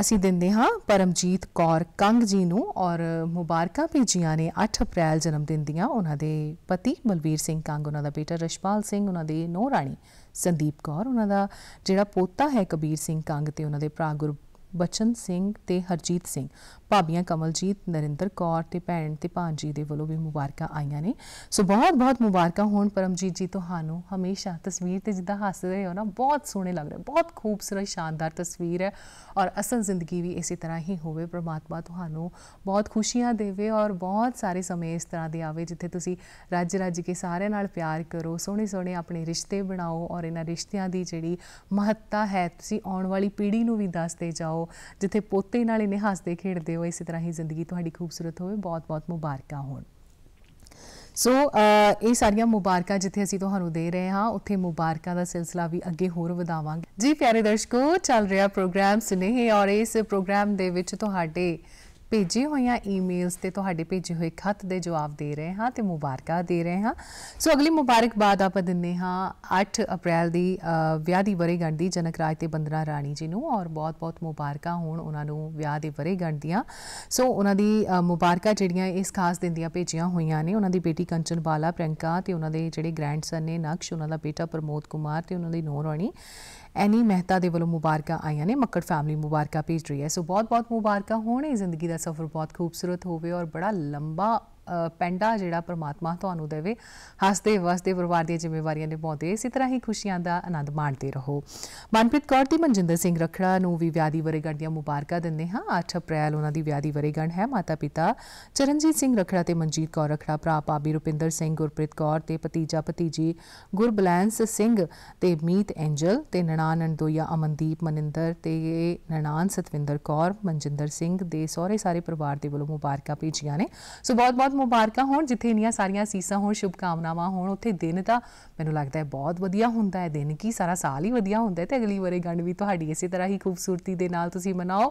A: ਅਸੀਂ ਦਿੰਦੇ ਹਾਂ ਪਰਮਜੀਤ ਕੌਰ ਕੰਗ ਜੀ ਨੂੰ ਔਰ ਮੁਬਾਰਕਾਂ ਭੇਜੀਆਂ ਨੇ 8 ਅਪ੍ਰੈਲ ਜਨਮ ਦਿਨ ਦੀਆਂ ਉਹਨਾਂ ਦੇ ਪਤੀ ਮਲਵੀਰ ਸਿੰਘ ਕੰਗ ਉਹਨਾਂ ਦਾ ਬੇਟਾ ਰਸ਼ਪਾਲ ਸਿੰਘ ਉਹਨਾਂ ਦੀ ਨੋ ਰਾਣੀ ਸੰਦੀਪ ਕੌਰ ਉਹਨਾਂ ਦਾ ਜਿਹੜਾ ਪੋਤਾ ਹੈ ਕਬੀਰ ਸਿੰਘ ਕੰਗ ਤੇ ਉਹਨਾਂ ਦੇ ਭਰਾ ਗੁਰਬਚਨ ਸਿੰਘ ਤੇ ਹਰਜੀਤ ਸਿੰਘ ਭਾਬੀਆਂ ਕਮਲਜੀਤ ਨਰਿੰਦਰ ਕੌਰ ਤੇ ਭੈਣ ਤੇ ਭਾਂਜੀ ਦੇ ਵੱਲੋਂ ਵੀ ਮੁਬਾਰਕਾਂ ਆਈਆਂ ਨੇ ਸੋ ਬਹੁਤ ਬਹੁਤ ਮੁਬਾਰਕਾਂ ਹੋਣ ਪਰਮਜੀਤ ਜੀ ਤੁਹਾਨੂੰ ਹਮੇਸ਼ਾ ਤਸਵੀਰ ਤੇ ਜਿੱਦਾਂ ਹੱਸ ਰਹੇ ਹੋ ਨਾ ਬਹੁਤ ਸੋਹਣੇ ਲੱਗ ਰਹੇ ਬਹੁਤ ਖੂਬਸੂਰਤ ਸ਼ਾਨਦਾਰ ਤਸਵੀਰ ਹੈ ਔਰ ਅਸਲ ਜ਼ਿੰਦਗੀ ਵੀ ਇਸੇ ਤਰ੍ਹਾਂ ਹੀ ਹੋਵੇ ਪ੍ਰਮਾਤਮਾ ਤੁਹਾਨੂੰ ਬਹੁਤ ਖੁਸ਼ੀਆਂ ਦੇਵੇ ਔਰ ਬਹੁਤ ਸਾਰੇ ਸਮੇਂ ਇਸ ਤਰ੍ਹਾਂ ਦੇ ਆਵੇ ਜਿੱਥੇ ਤੁਸੀਂ ਰੱਜ ਰੱਜ ਕੇ ਸਾਰਿਆਂ ਨਾਲ ਪਿਆਰ ਕਰੋ ਸੋਹਣੇ ਸੋਹਣੇ ਆਪਣੇ ਰਿਸ਼ਤੇ ਬਣਾਓ ਔਰ ਇਹਨਾਂ ਰਿਸ਼ਤਿਆਂ ਦੀ ਜਿਹੜੀ ਮਹੱਤਤਾ ਹੈ ਤੁਸੀਂ ਆਉਣ ਵਾਲੀ ਪੀੜ੍ਹੀ ਨੂੰ ਵੀ ਦੱਸਦੇ ਜਾਓ ਜਿੱਥੇ ਪੋਤੇ ਨਾਲ ਇਹਨੇ ਹੱਸਦੇ ਖੇਡਦੇ ਹੋ ਇਸੇ ਤਰ੍ਹਾਂ ਹੀ ਜ਼ਿੰਦਗੀ ਤੁਹਾਡੀ ਖੂਬਸੂਰਤ ਹੋਵੇ ਬਹੁਤ-ਬਹੁਤ ਮੁਬਾਰਕਾਂ ਹੋਣ ਸੋ ਇਹ ਸਾਰੀਆਂ ਮੁਬਾਰਕਾਂ ਜਿੱਥੇ ਅਸੀਂ ਤੁਹਾਨੂੰ ਦੇ ਰਹੇ ਹਾਂ ਉੱਥੇ ਮੁਬਾਰਕਾਂ ਦਾ ਸਿਲਸਿਲਾ ਵੀ ਅੱਗੇ ਹੋਰ ਵਧਾਵਾਂਗੇ ਜੀ ਪਿਆਰੇ ਦਰਸ਼ਕੋ ਚੱਲ ਰਿਹਾ ਪ੍ਰੋਗਰਾਮ ਸੁਨੇਹੇ ਔਰ ਇਸ ਪ੍ਰੋਗਰਾਮ ਦੇ ਵਿੱਚ ਤੁਹਾਡੇ ਭੇਜੀ ਹੋਈਆਂ ਈਮੇਲਸ ਤੇ ਤੁਹਾਡੇ ਭੇਜੇ ਹੋਏ ਖਤ ਦੇ ਜਵਾਬ ਦੇ ਰਹੇ ਹਾਂ ਤੇ ਮੁਬਾਰਕਾਂ ਦੇ ਰਹੇ ਹਾਂ ਸੋ ਅਗਲੀ ਮੁਬਾਰਕਬਾਦ ਆਪਾਂ ਦਿੰਨੇ ਹਾਂ 8 ਅਪ੍ਰੈਲ ਦੀ ਵਿਆਹ ਦੀ ਵਰੇਗੰਢ ਦੀ ਜਨਕ ਰਾਜ ਤੇ ਬੰਦਨਾ ਰਾਣੀ ਜੀ ਨੂੰ ਔਰ ਬਹੁਤ-ਬਹੁਤ ਮੁਬਾਰਕਾਂ ਹੋਣ ਉਹਨਾਂ ਨੂੰ ਵਿਆਹ ਦੀ ਵਰੇਗੰਢ ਦੀਆਂ ਸੋ ਉਹਨਾਂ ਦੀ ਮੁਬਾਰਕਾਂ ਜਿਹੜੀਆਂ ਇਸ ਖਾਸ ਦਿਨ ਦੀਆਂ ਭੇਜੀਆਂ ਹੋਈਆਂ ਨੇ ਉਹਨਾਂ ਦੀ ਬੇਟੀ ਕੰਚਨ ਬਾਲਾ ਪ੍ਰਿੰਕਾ ਤੇ ਉਹਨਾਂ ਦੇ ਜਿਹੜੇ ਗ੍ਰੈਂਡਸਨ ਨੇ ਨਕਸ਼ ਉਹਨਾਂ ਦਾ ਬੇਟਾ ਪ੍ਰਮੋਦ ਕੁਮਾਰ ਤੇ ਉਹਨਾਂ ਦੀ ਨੂੰਹ ਰਾਣੀ ਐਨੀ ਮਹਿਤਾ ਦੇ ਵੱਲੋਂ ਮੁਬਾਰਕਾਂ ਆਈਆਂ ਨੇ ਮੱਕੜ ਫੈਮਿਲੀ ਮੁਬਾਰਕਾਂ ਭੇਜ ਰਹੀ ਹੈ ਸੋ ਬਹੁਤ ਬਹੁਤ ਮੁਬਾਰਕਾਂ ਹੋਣੇ ਜ਼ਿੰਦਗੀ ਦਾ ਸਫ਼ਰ ਬਹੁਤ ਖੂਬਸੂਰਤ ਹੋਵੇ ਔਰ ਬੜਾ ਲੰਬਾ ਪੈਂਡਾ ਜਿਹੜਾ ਪ੍ਰਮਾਤਮਾ ਤੁਹਾਨੂੰ ਦੇਵੇ ਹੱਸਦੇ ਵਸਦੇ ਪਰਿਵਾਰ ਦੀਆਂ ਜ਼ਿੰਮੇਵਾਰੀਆਂ ਨਿਭਾਉਂਦੇ ਇਸੇ ਤਰ੍ਹਾਂ ਹੀ ਖੁਸ਼ੀਆਂ ਦਾ ਆਨੰਦ ਮਾਣਦੇ ਰਹੋ ਮਨਪ੍ਰੀਤ ਕੌਰ ਤੇ ਮਨਜਿੰਦਰ ਸਿੰਘ ਰਖੜਾ ਨੂੰ ਵੀ ਵਿਆਹ ਦੀ ਵਰੇਗੰਢ ਦੀਆਂ ਮੁਬਾਰਕਾਂ ਦਿੰਦੇ ਹਾਂ 8 ਅਪ੍ਰੈਲ ਉਹਨਾਂ ਦੀ ਵਿਆਹ ਦੀ ਵਰੇਗੰਢ ਹੈ ਮਾਤਾ ਪਿਤਾ ਚਰਨਜੀਤ ਸਿੰਘ ਰਖੜਾ ਤੇ ਮਨਜੀਤ ਕੌਰ ਰਖੜਾ ਭਰਾ ਪਾਬੀ ਰੁਪਿੰਦਰ ਸਿੰਘ ਗੁਰਪ੍ਰੀਤ ਕੌਰ ਤੇ ਭਤੀਜਾ ਭਤੀਜੀ ਗੁਰਬਲੈਂਸ ਸਿੰਘ ਤੇ ਮੀਤ ਐਂਜਲ ਤੇ ਨਣਾ ਅੰਦੋਇਆ ਅਮਨਦੀਪ ਮਨਿੰਦਰ ਤੇ ਨਣਾਨ ਸਤਵਿੰਦਰ ਕੌਰ ਮਨਜਿੰਦਰ ਸਿੰਘ ਦੇ ਸਾਰੇ ਸਾਰੇ ਪਰਿਵਾਰ ਦੇ ਵੱਲੋਂ ਮੁਬਾਰਕਾਂ ਭੇਜੀਆਂ ਨੇ ਸੋ ਬਹੁਤ ਬਹੁਤ ਮੁਬਾਰਕਾਂ ਹੋਣ ਜਿੱਥੇ ਇਨੀਆਂ ਸਾਰੀਆਂ ਅਸੀਸਾਂ ਹੋਣ ਸ਼ੁਭ ਕਾਮਨਾਵਾਂ ਹੋਣ ਉੱਥੇ ਦਿਨ ਤਾਂ ਮੈਨੂੰ ਲੱਗਦਾ ਹੈ ਬਹੁਤ ਵਧੀਆ ਹੁੰਦਾ ਹੈ ਦਿਨ ਕੀ ਸਾਰਾ ਸਾਲ ਹੀ ਵਧੀਆ ਹੁੰਦਾ ਹੈ ਤੇ ਅਗਲੀ ਵਾਰੇ ਗੰਢ ਵੀ ਤੁਹਾਡੀ ਇਸੇ ਤਰ੍ਹਾਂ ਹੀ ਖੂਬਸੂਰਤੀ ਦੇ ਨਾਲ ਤੁਸੀਂ ਮਨਾਓ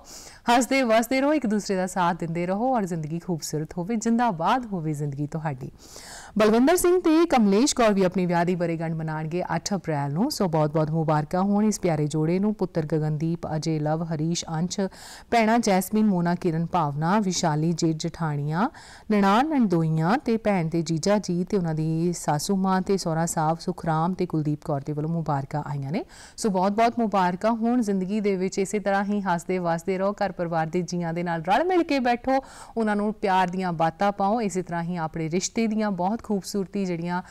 A: ਹੱਸਦੇ ਵਸਦੇ ਰਹੋ ਇੱਕ ਦੂਸਰੇ ਦਾ ਸਾਥ ਦਿੰਦੇ ਰਹੋ ਔਰ ਜ਼ਿੰਦਗੀ ਖੂਬਸੂਰਤ ਹੋਵੇ ਜਿੰਦਾਬਾਦ ਹੋਵੇ ਜ਼ਿੰਦਗੀ ਤੁਹਾਡੀ ਬਲਵਿੰਦਰ ਸਿੰਘ ਤੇ ਕਮਲੇਸ਼ ਕੌਰ ਵੀ ਆਪਣੀ ਵਿਆਹ ਦੀ ਮਨਾਣਗੇ 8 ਅਪ੍ਰੈਲ ਨੂੰ ਸੋ ਬਹੁਤ-ਬਹੁਤ ਮੁਬਾਰਕਾਂ ਹੋਣ ਇਸ ਪਿਆਰੇ ਜੋੜੇ ਨੂੰ ਪੁੱਤਰ ਗਗਨਦੀਪ ਅਜੇ ਲਵ ਹਰੀਸ਼ ਅੰਸ਼ ਭੈਣਾ ਜੈਸਮੀਨ ਮੋਨਾ ਕਿਰਨ ਭਾਵਨਾ ਵਿਸ਼ਾਲੀ ਜੇਠ ਜਠਾਣੀਆਂ ਨਨਾਣ ਨੰਦੋਈਆਂ ਤੇ ਭੈਣ ਤੇ ਜੀਜਾ ਜੀ ਤੇ ਉਹਨਾਂ ਦੀ ਸਾਸੂ ਮਾਂ ਤੇ ਸੋਹਰਾ ਸਾਹਿਬ ਸੁਖਰਾਮ ਤੇ ਕੁਲਦੀਪ ਕੌਰ ਦੇ ਵੱਲੋਂ ਮੁਬਾਰਕਾਂ ਆਈਆਂ ਨੇ ਸੋ ਬਹੁਤ-ਬਹੁਤ ਮੁਬਾਰਕਾਂ ਹੋਣ ਜ਼ਿੰਦਗੀ ਦੇ ਵਿੱਚ ਇਸੇ ਤਰ੍ਹਾਂ ਹੀ ਹੱਸਦੇ ਵਸਦੇ ਰਹੋ ਘਰ ਪਰਿਵਾਰ ਦੇ ਜੀਆਂ ਦੇ ਨਾਲ ਰਲ ਮਿਲ ਕੇ ਬੈਠੋ ਉਹਨਾਂ ਨੂੰ ਪਿਆਰ ਦੀਆਂ ਬਾਤਾਂ ਪਾਓ ਇਸੇ ਤਰ੍ਹਾਂ ਹੀ ਆਪਣੇ ਰਿਸ਼ਤੇ ਦੀਆਂ ਬਹੁਤ ਬਹੁਤ ਖੂਬਸੂਰਤੀ ਜਿਹੜੀਆਂ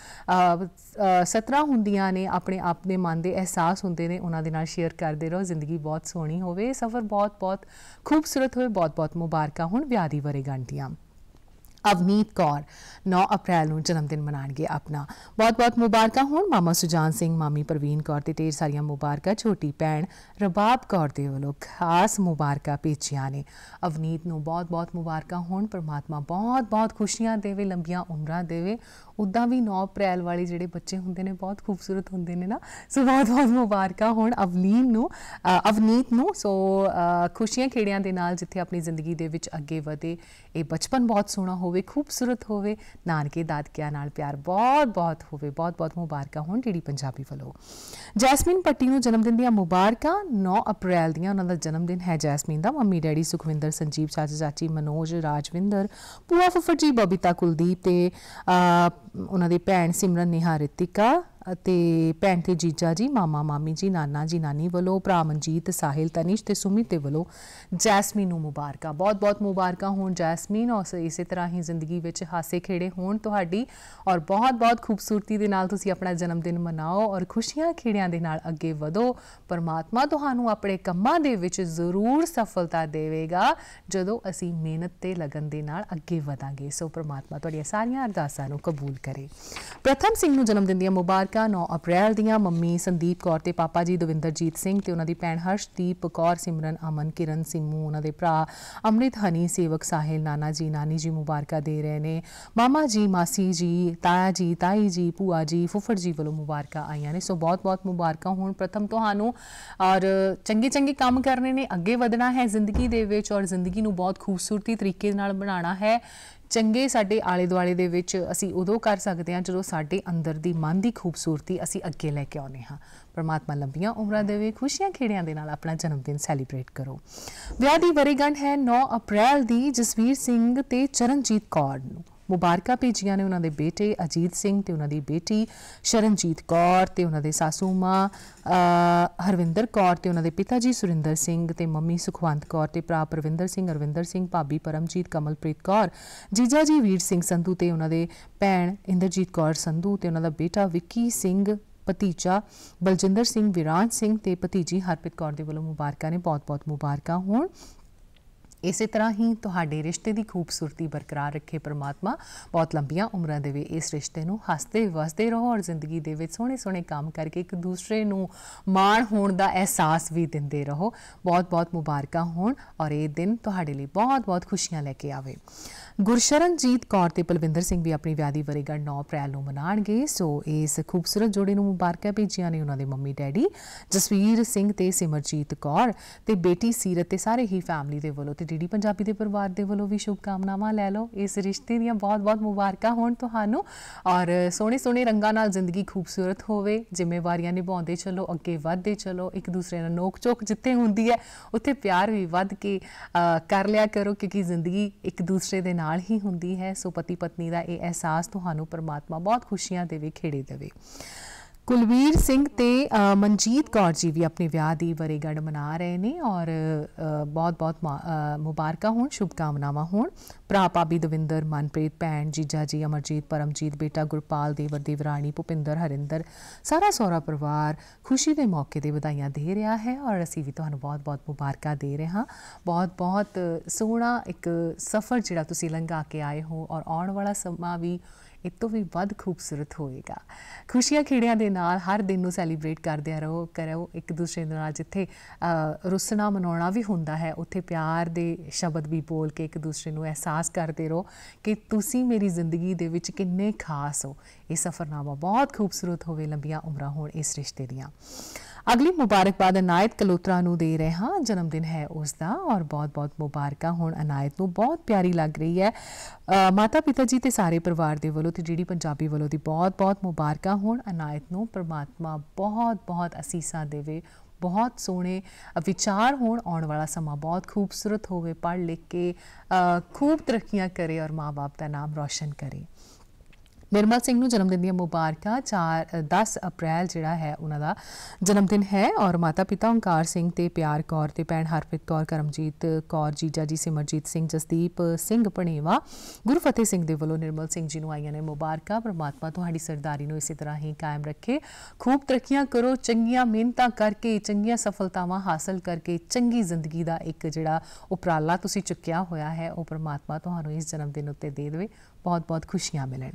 A: 17 ਹੁੰਦੀਆਂ ਨੇ ਆਪਣੇ ਆਪ ਦੇ ਮਨ ਦੇ ਅਹਿਸਾਸ ਹੁੰਦੇ ਨੇ ਉਹਨਾਂ ਦੇ ਨਾਲ ਸ਼ੇਅਰ ਕਰਦੇ ਰਹੋ ਜ਼ਿੰਦਗੀ ਬਹੁਤ ਸੋਹਣੀ ਹੋਵੇ ਸਫ਼ਰ ਬਹੁਤ ਬਹੁਤ ਖੂਬਸੂਰਤ ਹੋਵੇ ਬਹੁਤ ਬਹੁਤ ਮੁਬਾਰਕਾਂ ਹੁਣ ਵਿਆਹ ਦੀ ਗੰਟੀਆਂ ਅਵਨੀਤ ਕੌਰ 9 ਅਪ੍ਰੈਲ ਨੂੰ ਜਨਮ ਦਿਨ ਮਨਾਣਗੇ ਆਪਣਾ ਬਹੁਤ-ਬਹੁਤ ਮੁਬਾਰਕਾਂ ਹੋਣ ਮਾਮਾ ਸੁਜਾਨ ਸਿੰਘ ਮਾਮੀ ਪ੍ਰਵੀਨ ਕੌਰ ਤੇ ਢੇਰ ਸਾਰੀਆਂ ਮੁਬਾਰਕਾਂ ਛੋਟੀ ਭੈਣ ਰਬਾਬ ਕੌਰ ਦੇ ਵੱਲੋਂ ਖਾਸ ਮੁਬਾਰਕਾਂ ਭੇਜੀਆਂ ਨੇ ਅਵਨੀਤ ਨੂੰ ਬਹੁਤ-ਬਹੁਤ ਮੁਬਾਰਕਾਂ ਹੋਣ ਪ੍ਰਮਾਤਮਾ ਬਹੁਤ-ਬਹੁਤ ਖੁਸ਼ੀਆਂ ਦੇਵੇ ਲੰਬੀਆਂ ਉਮਰਾਂ ਦੇਵੇ ਉਦਾਂ ਵੀ 9 ਅਪ੍ਰੈਲ ਵਾਲੇ ਜਿਹੜੇ ਬੱਚੇ ਹੁੰਦੇ ਨੇ ਬਹੁਤ ਖੂਬਸੂਰਤ ਹੁੰਦੇ ਨੇ ਨਾ ਸੋ ਬਹੁਤ ਬਹੁਤ ਮੁਬਾਰਕਾਂ ਹੋਣ ਅਵਲੀਨ ਨੂੰ ਅਵਨੀਤ ਨੂੰ ਸੋ ਖੁਸ਼ੀਆਂ ਖੇੜਿਆਂ ਦੇ ਨਾਲ ਜਿੱਥੇ ਆਪਣੀ ਜ਼ਿੰਦਗੀ ਦੇ ਵਿੱਚ ਅੱਗੇ ਵਧੇ ਇਹ ਬਚਪਨ ਬਹੁਤ ਸੋਹਣਾ ਹੋਵੇ ਖੂਬਸੂਰਤ ਹੋਵੇ ਨਾਨਕੇ ਦਾਦਕਿਆਂ ਨਾਲ ਪਿਆਰ ਬਹੁਤ ਬਹੁਤ ਹੋਵੇ ਬਹੁਤ ਬਹੁਤ ਮੁਬਾਰਕਾਂ ਹੋਣ ਜਿਹੜੀ ਪੰਜਾਬੀ ਵੱਲੋਂ ਜੈਸਮੀਨ ਪੱਟੀ ਨੂੰ ਜਨਮ ਦਿਨ ਦੀਆਂ ਮੁਬਾਰਕਾਂ 9 ਅਪ੍ਰੈਲ ਦੀਆਂ ਉਹਨਾਂ ਦਾ ਜਨਮ ਦਿਨ ਹੈ ਜੈਸਮੀਨ ਦਾ ਮੰਮੀ ਡੈਡੀ ਸੁਖਵਿੰਦਰ ਸੰਜੀਵ ਚਾਚਾ ਚਾਚੀ ਮਨੋਜ ਰਾਜਵਿੰਦਰ ਪੂਆ ਫੁੱਫੜ ਜੀ ਬਬੀਤਾ ਕੁਲਦੀਪ ਤੇ ਉਹਨਾਂ ਦੀ ਭੈਣ ਸਿਮਰਨ ਨਿਹਾਰਿਤਿਕਾ ਅਤੇ ਭੈਣ ਤੇ ਜੀਜਾ ਜੀ ਮਾਮਾ ਮਾਮੀ ਜੀ ਨਾਨਾ ਜੀ ਨਾਨੀ ਵੱਲੋਂ ਭਰਾ ਮਨਜੀਤ ਸਾਹਿਲ ਤਨਿਸ਼ ਤੇ ਸੁਮਿਤ ਤੇ ਵੱਲੋਂ ਜੈਸਮੀਨ ਨੂੰ ਮੁਬਾਰਕਾਂ ਬਹੁਤ-ਬਹੁਤ ਮੁਬਾਰਕਾਂ ਹੋਣ ਜੈਸਮੀਨ ਔਰ ਇਸੇ ਤਰ੍ਹਾਂ ਹੀ ਜ਼ਿੰਦਗੀ ਵਿੱਚ ਹਾਸੇ ਖੇੜੇ ਹੋਣ ਤੁਹਾਡੀ ਔਰ ਬਹੁਤ-ਬਹੁਤ ਖੂਬਸੂਰਤੀ ਦੇ ਨਾਲ ਤੁਸੀਂ ਆਪਣਾ ਜਨਮ ਦਿਨ ਮਨਾਓ ਔਰ ਖੁਸ਼ੀਆਂ ਖੇੜਿਆਂ ਦੇ ਨਾਲ ਅੱਗੇ ਵਧੋ ਪਰਮਾਤਮਾ ਤੁਹਾਨੂੰ ਆਪਣੇ ਕੰਮਾਂ ਦੇ ਵਿੱਚ ਜ਼ਰੂਰ ਸਫਲਤਾ ਦੇਵੇਗਾ ਜਦੋਂ ਅਸੀਂ ਮਿਹਨਤ ਤੇ ਲਗਨ ਦੇ ਨਾਲ ਅੱਗੇ ਵਧਾਂਗੇ ਸੋ ਪਰਮਾਤਮਾ ਤੁਹਾਡੀਆਂ ਸਾਰੀਆਂ ਅਰਦਾਸਾਂ ਨੂੰ ਕਬੂਲ ਕਰੇ ਪ੍ਰਥਮ ਸਿੰਘ ਨੂੰ ਜਨਮ ਦਿਨ ਦੀਆਂ ਮੁਬਾਰਕਾਂ ਸਾਬਕਾ 9 ਅਪ੍ਰੈਲ ਦੀਆਂ ਮੰਮੀ ਸੰਦੀਪ ਕੌਰ ਤੇ ਪਾਪਾ ਜੀ ਦਵਿੰਦਰਜੀਤ ਸਿੰਘ ਤੇ ਉਹਨਾਂ ਦੀ ਭੈਣ ਹਰਸ਼ਦੀਪ ਕੌਰ ਸਿਮਰਨ ਅਮਨ ਕਿਰਨ ਸਿੰਘੂ ਉਹਨਾਂ ਦੇ ਭਰਾ ਅੰਮ੍ਰਿਤ ਹਨੀ ਸੇਵਕ ਸਾਹਿਲ ਨਾਨਾ ਜੀ ਨਾਨੀ ਜੀ ਮੁਬਾਰਕਾ ਦੇ ਰਹੇ ਨੇ ਮਾਮਾ ਜੀ ਮਾਸੀ ਜੀ ਤਾਇਆ ਜੀ ਤਾਈ ਜੀ ਭੂਆ ਜੀ ਫੁੱਫੜ ਜੀ ਵੱਲੋਂ ਮੁਬਾਰਕਾ ਆਈਆਂ ਨੇ ਸੋ ਬਹੁਤ-ਬਹੁਤ ਮੁਬਾਰਕਾ ਹੋਣ ਪ੍ਰਥਮ ਤੁਹਾਨੂੰ ਔਰ ਚੰਗੇ-ਚੰਗੇ ਕੰਮ ਕਰਨੇ ਨੇ ਅੱਗੇ ਵਧਣਾ ਹੈ ਜ਼ਿੰਦਗੀ ਦੇ ਵਿੱਚ ਔਰ ਜ਼ਿੰਦਗੀ ਨੂੰ ਬਹੁਤ ਖੂਬਸੂਰਤੀ ਤਰੀਕੇ ਨਾਲ ਬਣਾਉਣਾ ਹੈ ਚੰਗੇ ਸਾਡੇ ਆਲੇ ਦੁਆਲੇ ਦੇ ਵਿੱਚ ਅਸੀਂ ਉਦੋਂ ਕਰ ਸਕਦੇ ਹਾਂ ਜਦੋਂ ਸਾਡੇ ਅੰਦਰ ਦੀ ਮਨ ਦੀ ਖੂਬਸੂਰਤੀ ਅਸੀਂ ਅੱਗੇ ਲੈ ਕੇ ਆਉਨੇ ਹਾਂ ਪਰਮਾਤਮਾ ਲੰਬੀਆਂ ਉਮਰਾਂ ਦੇਵੇ ਖੁਸ਼ੀਆਂ ਖੇੜਿਆਂ ਦੇ ਨਾਲ ਆਪਣਾ ਜਨਮ ਦਿਨ ਸੈਲੀਬ੍ਰੇਟ ਕਰੋ ਵਿਆਹ ਦੀ ਵਰੇਗੰਢ ਹੈ 9 ਅਪ੍ਰੈਲ ਦੀ ਜਸਵੀਰ ਸਿੰਘ ਤੇ ਚਰਨਜੀਤ ਕੌਰ ਨੂੰ ਮੁਬਾਰਕਾਂ ਭੇਜੀਆਂ ਨੇ ਉਹਨਾਂ ਦੇ ਬੇਟੇ ਅਜੀਤ ਸਿੰਘ ਤੇ ਉਹਨਾਂ ਦੀ ਬੇਟੀ ਸ਼ਰਨਜੀਤ ਕੌਰ ਤੇ ਉਹਨਾਂ ਦੇ ਸਾਸੂ ਮਾਂ ਹਰਵਿੰਦਰ ਕੌਰ ਤੇ ਉਹਨਾਂ ਦੇ ਪਿਤਾ ਜੀ ਸੁਰਿੰਦਰ ਸਿੰਘ ਤੇ ਮੰਮੀ ਸੁਖਵੰਤ ਕੌਰ ਤੇ ਭਰਾ ਪ੍ਰਵਿੰਦਰ ਸਿੰਘ ਅਰਵਿੰਦਰ ਸਿੰਘ ਭਾਬੀ ਪਰਮਜੀਤ ਕਮਲਪ੍ਰੀਤ ਕੌਰ ਜੀਜਾ ਜੀ ਵੀਰ ਸਿੰਘ ਸੰਧੂ ਤੇ ਉਹਨਾਂ ਦੇ ਭੈਣ ਇੰਦਰਜੀਤ ਕੌਰ ਸੰਧੂ ਤੇ ਉਹਨਾਂ ਦਾ ਬੇਟਾ ਵਿੱਕੀ ਸਿੰਘ ਭਤੀਜਾ ਬਲਜਿੰਦਰ ਸਿੰਘ ਵਿਰਾਨ ਸਿੰਘ ਤੇ ਭਤੀਜੀ ਹਰਪ੍ਰੀਤ ਕੌਰ ਦੇ ਵੱਲੋਂ ਮੁਬਾਰਕਾਂ ਨੇ ਬਹੁਤ-ਬਹੁਤ ਮੁਬਾਰਕਾਂ ਹੋਣ ਇਸੇ ਤਰ੍ਹਾਂ ਹੀ ਤੁਹਾਡੇ ਰਿਸ਼ਤੇ ਦੀ ਖੂਬਸੂਰਤੀ ਬਰਕਰਾਰ ਰੱਖੇ ਪ੍ਰਮਾਤਮਾ ਬਹੁਤ ਲੰਬੀਆਂ ਉਮਰਾਂ ਦੇਵੇ ਇਸ ਰਿਸ਼ਤੇ ਨੂੰ ਹੱਸਦੇ ਵਸਦੇ ਰਹੋ ਔਰ ਜ਼ਿੰਦਗੀ ਦੇ ਵਿੱਚ ਸੋਹਣੇ ਸੋਹਣੇ ਕੰਮ ਕਰਕੇ ਇੱਕ ਦੂਸਰੇ ਨੂੰ ਮਾਣ ਹੋਣ ਦਾ ਅਹਿਸਾਸ ਵੀ ਦਿੰਦੇ ਰਹੋ ਬਹੁਤ ਬਹੁਤ ਮੁਬਾਰਕਾਂ ਹੋਣ ਔਰ ਇਹ ਦਿਨ ਤੁਹਾਡੇ ਲਈ ਬਹੁਤ ਬਹੁਤ ਖੁਸ਼ੀਆਂ ਲੈ ਕੇ ਆਵੇ ਗੁਰਸ਼ਰਨਜੀਤ ਕੌਰ ਤੇ ਪਲਵਿੰਦਰ ਸਿੰਘ ਵੀ ਆਪਣੀ ਵਿਆਹ ਦੀ ਵਰੇਗੰਢ 9 ਅਪ੍ਰੈਲ ਨੂੰ ਮਨਾਣਗੇ ਸੋ ਇਸ ਖੂਬਸੂਰਤ ਜੋੜੇ ਨੂੰ ਮੁਬਾਰਕਾਂ ਭੇਜੀਆਂ ਨੇ ਉਹਨਾਂ ਦੇ ਮੰਮੀ ਡੈਡੀ ਜਸਵੀਰ ਸਿੰਘ ਤੇ ਸਿਮਰਜੀਤ ਕੌਰ ਤੇ ਬੇਟੀ ਸੀਰਤ ਤੇ ਸਾਰੇ ਹੀ ਫੈਮਿਲੀ ਦੇ ਵੱਲੋਂ ਤੇ ਡੀਡੀ ਪੰਜਾਬੀ ਦੇ ਪਰਿਵਾਰ ਦੇ ਵੱਲੋਂ ਵੀ ਸ਼ੁਭ ਕਾਮਨਾਵਾਂ ਲੈ ਲਓ ਇਸ ਰਿਸ਼ਤੇ ਦੀਆਂ ਬਹੁਤ-ਬਹੁਤ ਮੁਬਾਰਕਾਂ ਹੋਣ ਤੁਹਾਨੂੰ ਔਰ ਸੋਹਣੇ-ਸੋਹਣੇ ਰੰਗਾਂ ਨਾਲ ਜ਼ਿੰਦਗੀ ਖੂਬਸੂਰਤ ਹੋਵੇ ਜ਼ਿੰਮੇਵਾਰੀਆਂ ਨਿਭਾਉਂਦੇ ਚੱਲੋ ਅੱਗੇ ਵਧਦੇ ਚੱਲੋ ਇੱਕ ਦੂਸਰੇ ਨਾਲ ਨੋਕ ਚੋਕ ਜਿੱਥੇ ਹੁੰਦੀ ਹੈ ਉੱਥੇ ਪਿਆਰ ਵੀ ਵਧ ਕੇ ਕਰ ਲਿਆ ਕਰੋ ਕਿਉਂਕਿ ਜ਼ਿੰਦਗੀ ਇੱਕ ਦੂਸਰੇ ਦੇ ਨਾਲ ਨਾਲ ਹੀ ਹੁੰਦੀ ਹੈ ਸੋ ਪਤੀ ਪਤਨੀ ਦਾ ਇਹ ਅਹਿਸਾਸ ਤੁਹਾਨੂੰ ਪਰਮਾਤਮਾ ਬਹੁਤ ਖੁਸ਼ੀਆਂ ਦੇਵੇ ਖੇੜੇ ਦੇਵੇ ਕੁਲਵੀਰ ਸਿੰਘ ਤੇ ਮਨਜੀਤ ਕੌਰ ਜੀ ਵੀ ਆਪਣੇ ਵਿਆਹ ਦੀ ਵਰੇਗੜ ਮਨਾ ਰਹੇ ਨੇ ਔਰ ਬਹੁਤ-ਬਹੁਤ ਮੁਬਾਰਕਾਂ ਹੋਣ ਸ਼ੁਭ ਕਾਮਨਾਵਾਂ ਹੋਣ ਭਰਾ ਭਾਬੀ ਦਵਿੰਦਰ ਮਨਪ੍ਰੀਤ ਭੈਣ ਜੀਜਾ ਜੀ ਅਮਰਜੀਤ ਪਰਮਜੀਤ ਬੇਟਾ ਗੁਰਪਾਲ ਦੇਵਰ ਦੀ ਵਰਾਣੀ ਭੁਪਿੰਦਰ ਹਰਿੰਦਰ ਸਾਰਾ ਸੋਹਰਾ ਪਰਿਵਾਰ ਖੁਸ਼ੀ ਦੇ ਮੌਕੇ ਤੇ ਵਧਾਈਆਂ ਦੇ ਰਿਹਾ ਹੈ ਔਰ ਅਸੀਂ ਵੀ ਤੁਹਾਨੂੰ ਬਹੁਤ-ਬਹੁਤ ਮੁਬਾਰਕਾਂ ਦੇ ਰਹੇ ਹਾਂ ਬਹੁਤ-ਬਹੁਤ ਸੋਹਣਾ ਇੱਕ ਸਫ਼ਰ ਜਿਹੜਾ ਤੁਸੀਂ ਲੰਘਾ ਕੇ ਆਏ ਹੋ ਔਰ ਆਉਣ ਵਾਲਾ ਸਮਾਂ ਵੀ ਇਹ ਤੋਂ ਵੀ ਵੱਧ ਖੂਬਸੂਰਤ ਹੋਏਗਾ ਖੁਸ਼ੀਆਂ ਖੇੜਿਆਂ ਦੇ ਨਾਲ ਹਰ ਦਿਨ ਨੂੰ ਸੈਲੀਬ੍ਰੇਟ ਕਰਦੇ ਰਹੋ ਕਰੋ ਇੱਕ ਦੂਸਰੇ ਨਾਲ ਜਿੱਥੇ ਰੁੱਸਣਾ ਮਨਾਉਣਾ ਵੀ ਹੁੰਦਾ ਹੈ ਉੱਥੇ ਪਿਆਰ ਦੇ ਸ਼ਬਦ ਵੀ ਬੋਲ ਕੇ ਇੱਕ ਦੂਸਰੇ ਨੂੰ ਅਹਿਸਾਸ ਕਰਦੇ ਰਹੋ ਕਿ ਤੁਸੀਂ ਮੇਰੀ ਜ਼ਿੰਦਗੀ ਦੇ ਵਿੱਚ ਕਿੰਨੇ ਖਾਸ ਹੋ ਇਹ ਸਫਰਨਾਮਾ ਬਹੁਤ ਖੂਬਸੂਰਤ ਹੋਵੇ ਲੰਬੀਆਂ ਉਮਰਾਂ ਹੋਣ ਇਸ ਰਿਸ਼ਤੇ ਦੀਆਂ ਅਗਲੀ ਮੁਬਾਰਕਬਾਦ ਅਨਾਇਤ ਕਲੋਤਰਾ ਨੂੰ ਦੇ ਰਹੇ ਹਾਂ ਜਨਮ ਦਿਨ ਹੈ ਉਸ ਦਾ ਔਰ ਬਹੁਤ-ਬਹੁਤ ਮੁਬਾਰਕਾ ਹੁਣ ਅਨਾਇਤ ਨੂੰ ਬਹੁਤ ਪਿਆਰੀ ਲੱਗ ਰਹੀ ਹੈ ਮਾਤਾ ਪਿਤਾ ਜੀ ਤੇ ਸਾਰੇ ਪਰਿਵਾਰ ਦੇ ਵੱਲੋਂ ਤੇ ਜਿਹੜੀ ਪੰਜਾਬੀ ਵੱਲੋਂ ਦੀ ਬਹੁਤ-ਬਹੁਤ ਮੁਬਾਰਕਾ ਹੁਣ ਅਨਾਇਤ ਨੂੰ ਪ੍ਰਮਾਤਮਾ ਬਹੁਤ-ਬਹੁਤ ਅਸੀਸਾਂ ਦੇਵੇ ਬਹੁਤ ਸੋਹਣੇ ਵਿਚਾਰ ਹੋਣ ਆਉਣ ਵਾਲਾ ਸਮਾਂ ਬਹੁਤ ਖੂਬਸੂਰਤ ਹੋਵੇ ਪੜ੍ਹ ਲਿਖ ਕੇ ਖੂਬ ਤਰੱਕੀਆਂ ਕਰੇ ਔਰ ਮਾਪੇ ਦਾ ਨਾਮ ਰੌਸ਼ਨ ਕਰੇ ਨਿਰਮਲ ਸਿੰਘ ਨੂੰ ਜਨਮ ਦਿਨ ਦੀਆਂ ਮੁਬਾਰਕਾਂ 4 10 ਅਪ੍ਰੈਲ ਜਿਹੜਾ ਹੈ ਉਹਨਾਂ ਦਾ ਜਨਮ ਦਿਨ ਹੈ ਔਰ ਮਾਤਾ ਪਿਤਾ ਓੰਕਾਰ ਸਿੰਘ ਤੇ ਪਿਆਰ ਕੌਰ ਤੇ ਭੈਣ ਹਰਪ੍ਰੀਤ ਕੌਰ ਕਰਮਜੀਤ ਕੌਰ ਜੀਜਾ ਜੀ ਸਿਮਰਜੀਤ ਸਿੰਘ ਜਸਦੀਪ ਸਿੰਘ ਪਣੇਵਾ ਗੁਰੂ ਫਤਿਹ ਸਿੰਘ ਦੇ ਵੱਲੋਂ ਨਿਰਮਲ ਸਿੰਘ ਜੀ ਨੂੰ ਆਈਆਂ ਨੇ ਮੁਬਾਰਕਾਂ ਪ੍ਰਮਾਤਮਾ ਤੁਹਾਡੀ ਸਰਦਾਰੀ ਨੂੰ ਇਸੇ ਤਰ੍ਹਾਂ ਹੀ ਕਾਇਮ ਰੱਖੇ ਖੂਬ ਤਰੱਕੀਆਂ ਕਰੋ ਚੰਗੀਆਂ ਮਿਹਨਤਾਂ ਕਰਕੇ ਚੰਗੀਆਂ ਸਫਲਤਾਵਾਂ ਹਾਸਲ ਕਰਕੇ ਚੰਗੀ ਜ਼ਿੰਦਗੀ ਦਾ ਇੱਕ ਜਿਹੜਾ ਉਪਰਾਲਾ ਤੁਸੀਂ ਚੁੱਕਿਆ ਹੋਇਆ ਹੈ ਉਹ ਪ੍ਰਮਾਤਮਾ ਤੁਹਾਨੂੰ ਇਸ ਜਨਮ ਦਿਨ ਉੱਤੇ ਦੇ ਦੇਵੇ ਬਹੁਤ-ਬਹੁਤ ਖੁਸ਼ੀਆਂ ਮਿਲਣ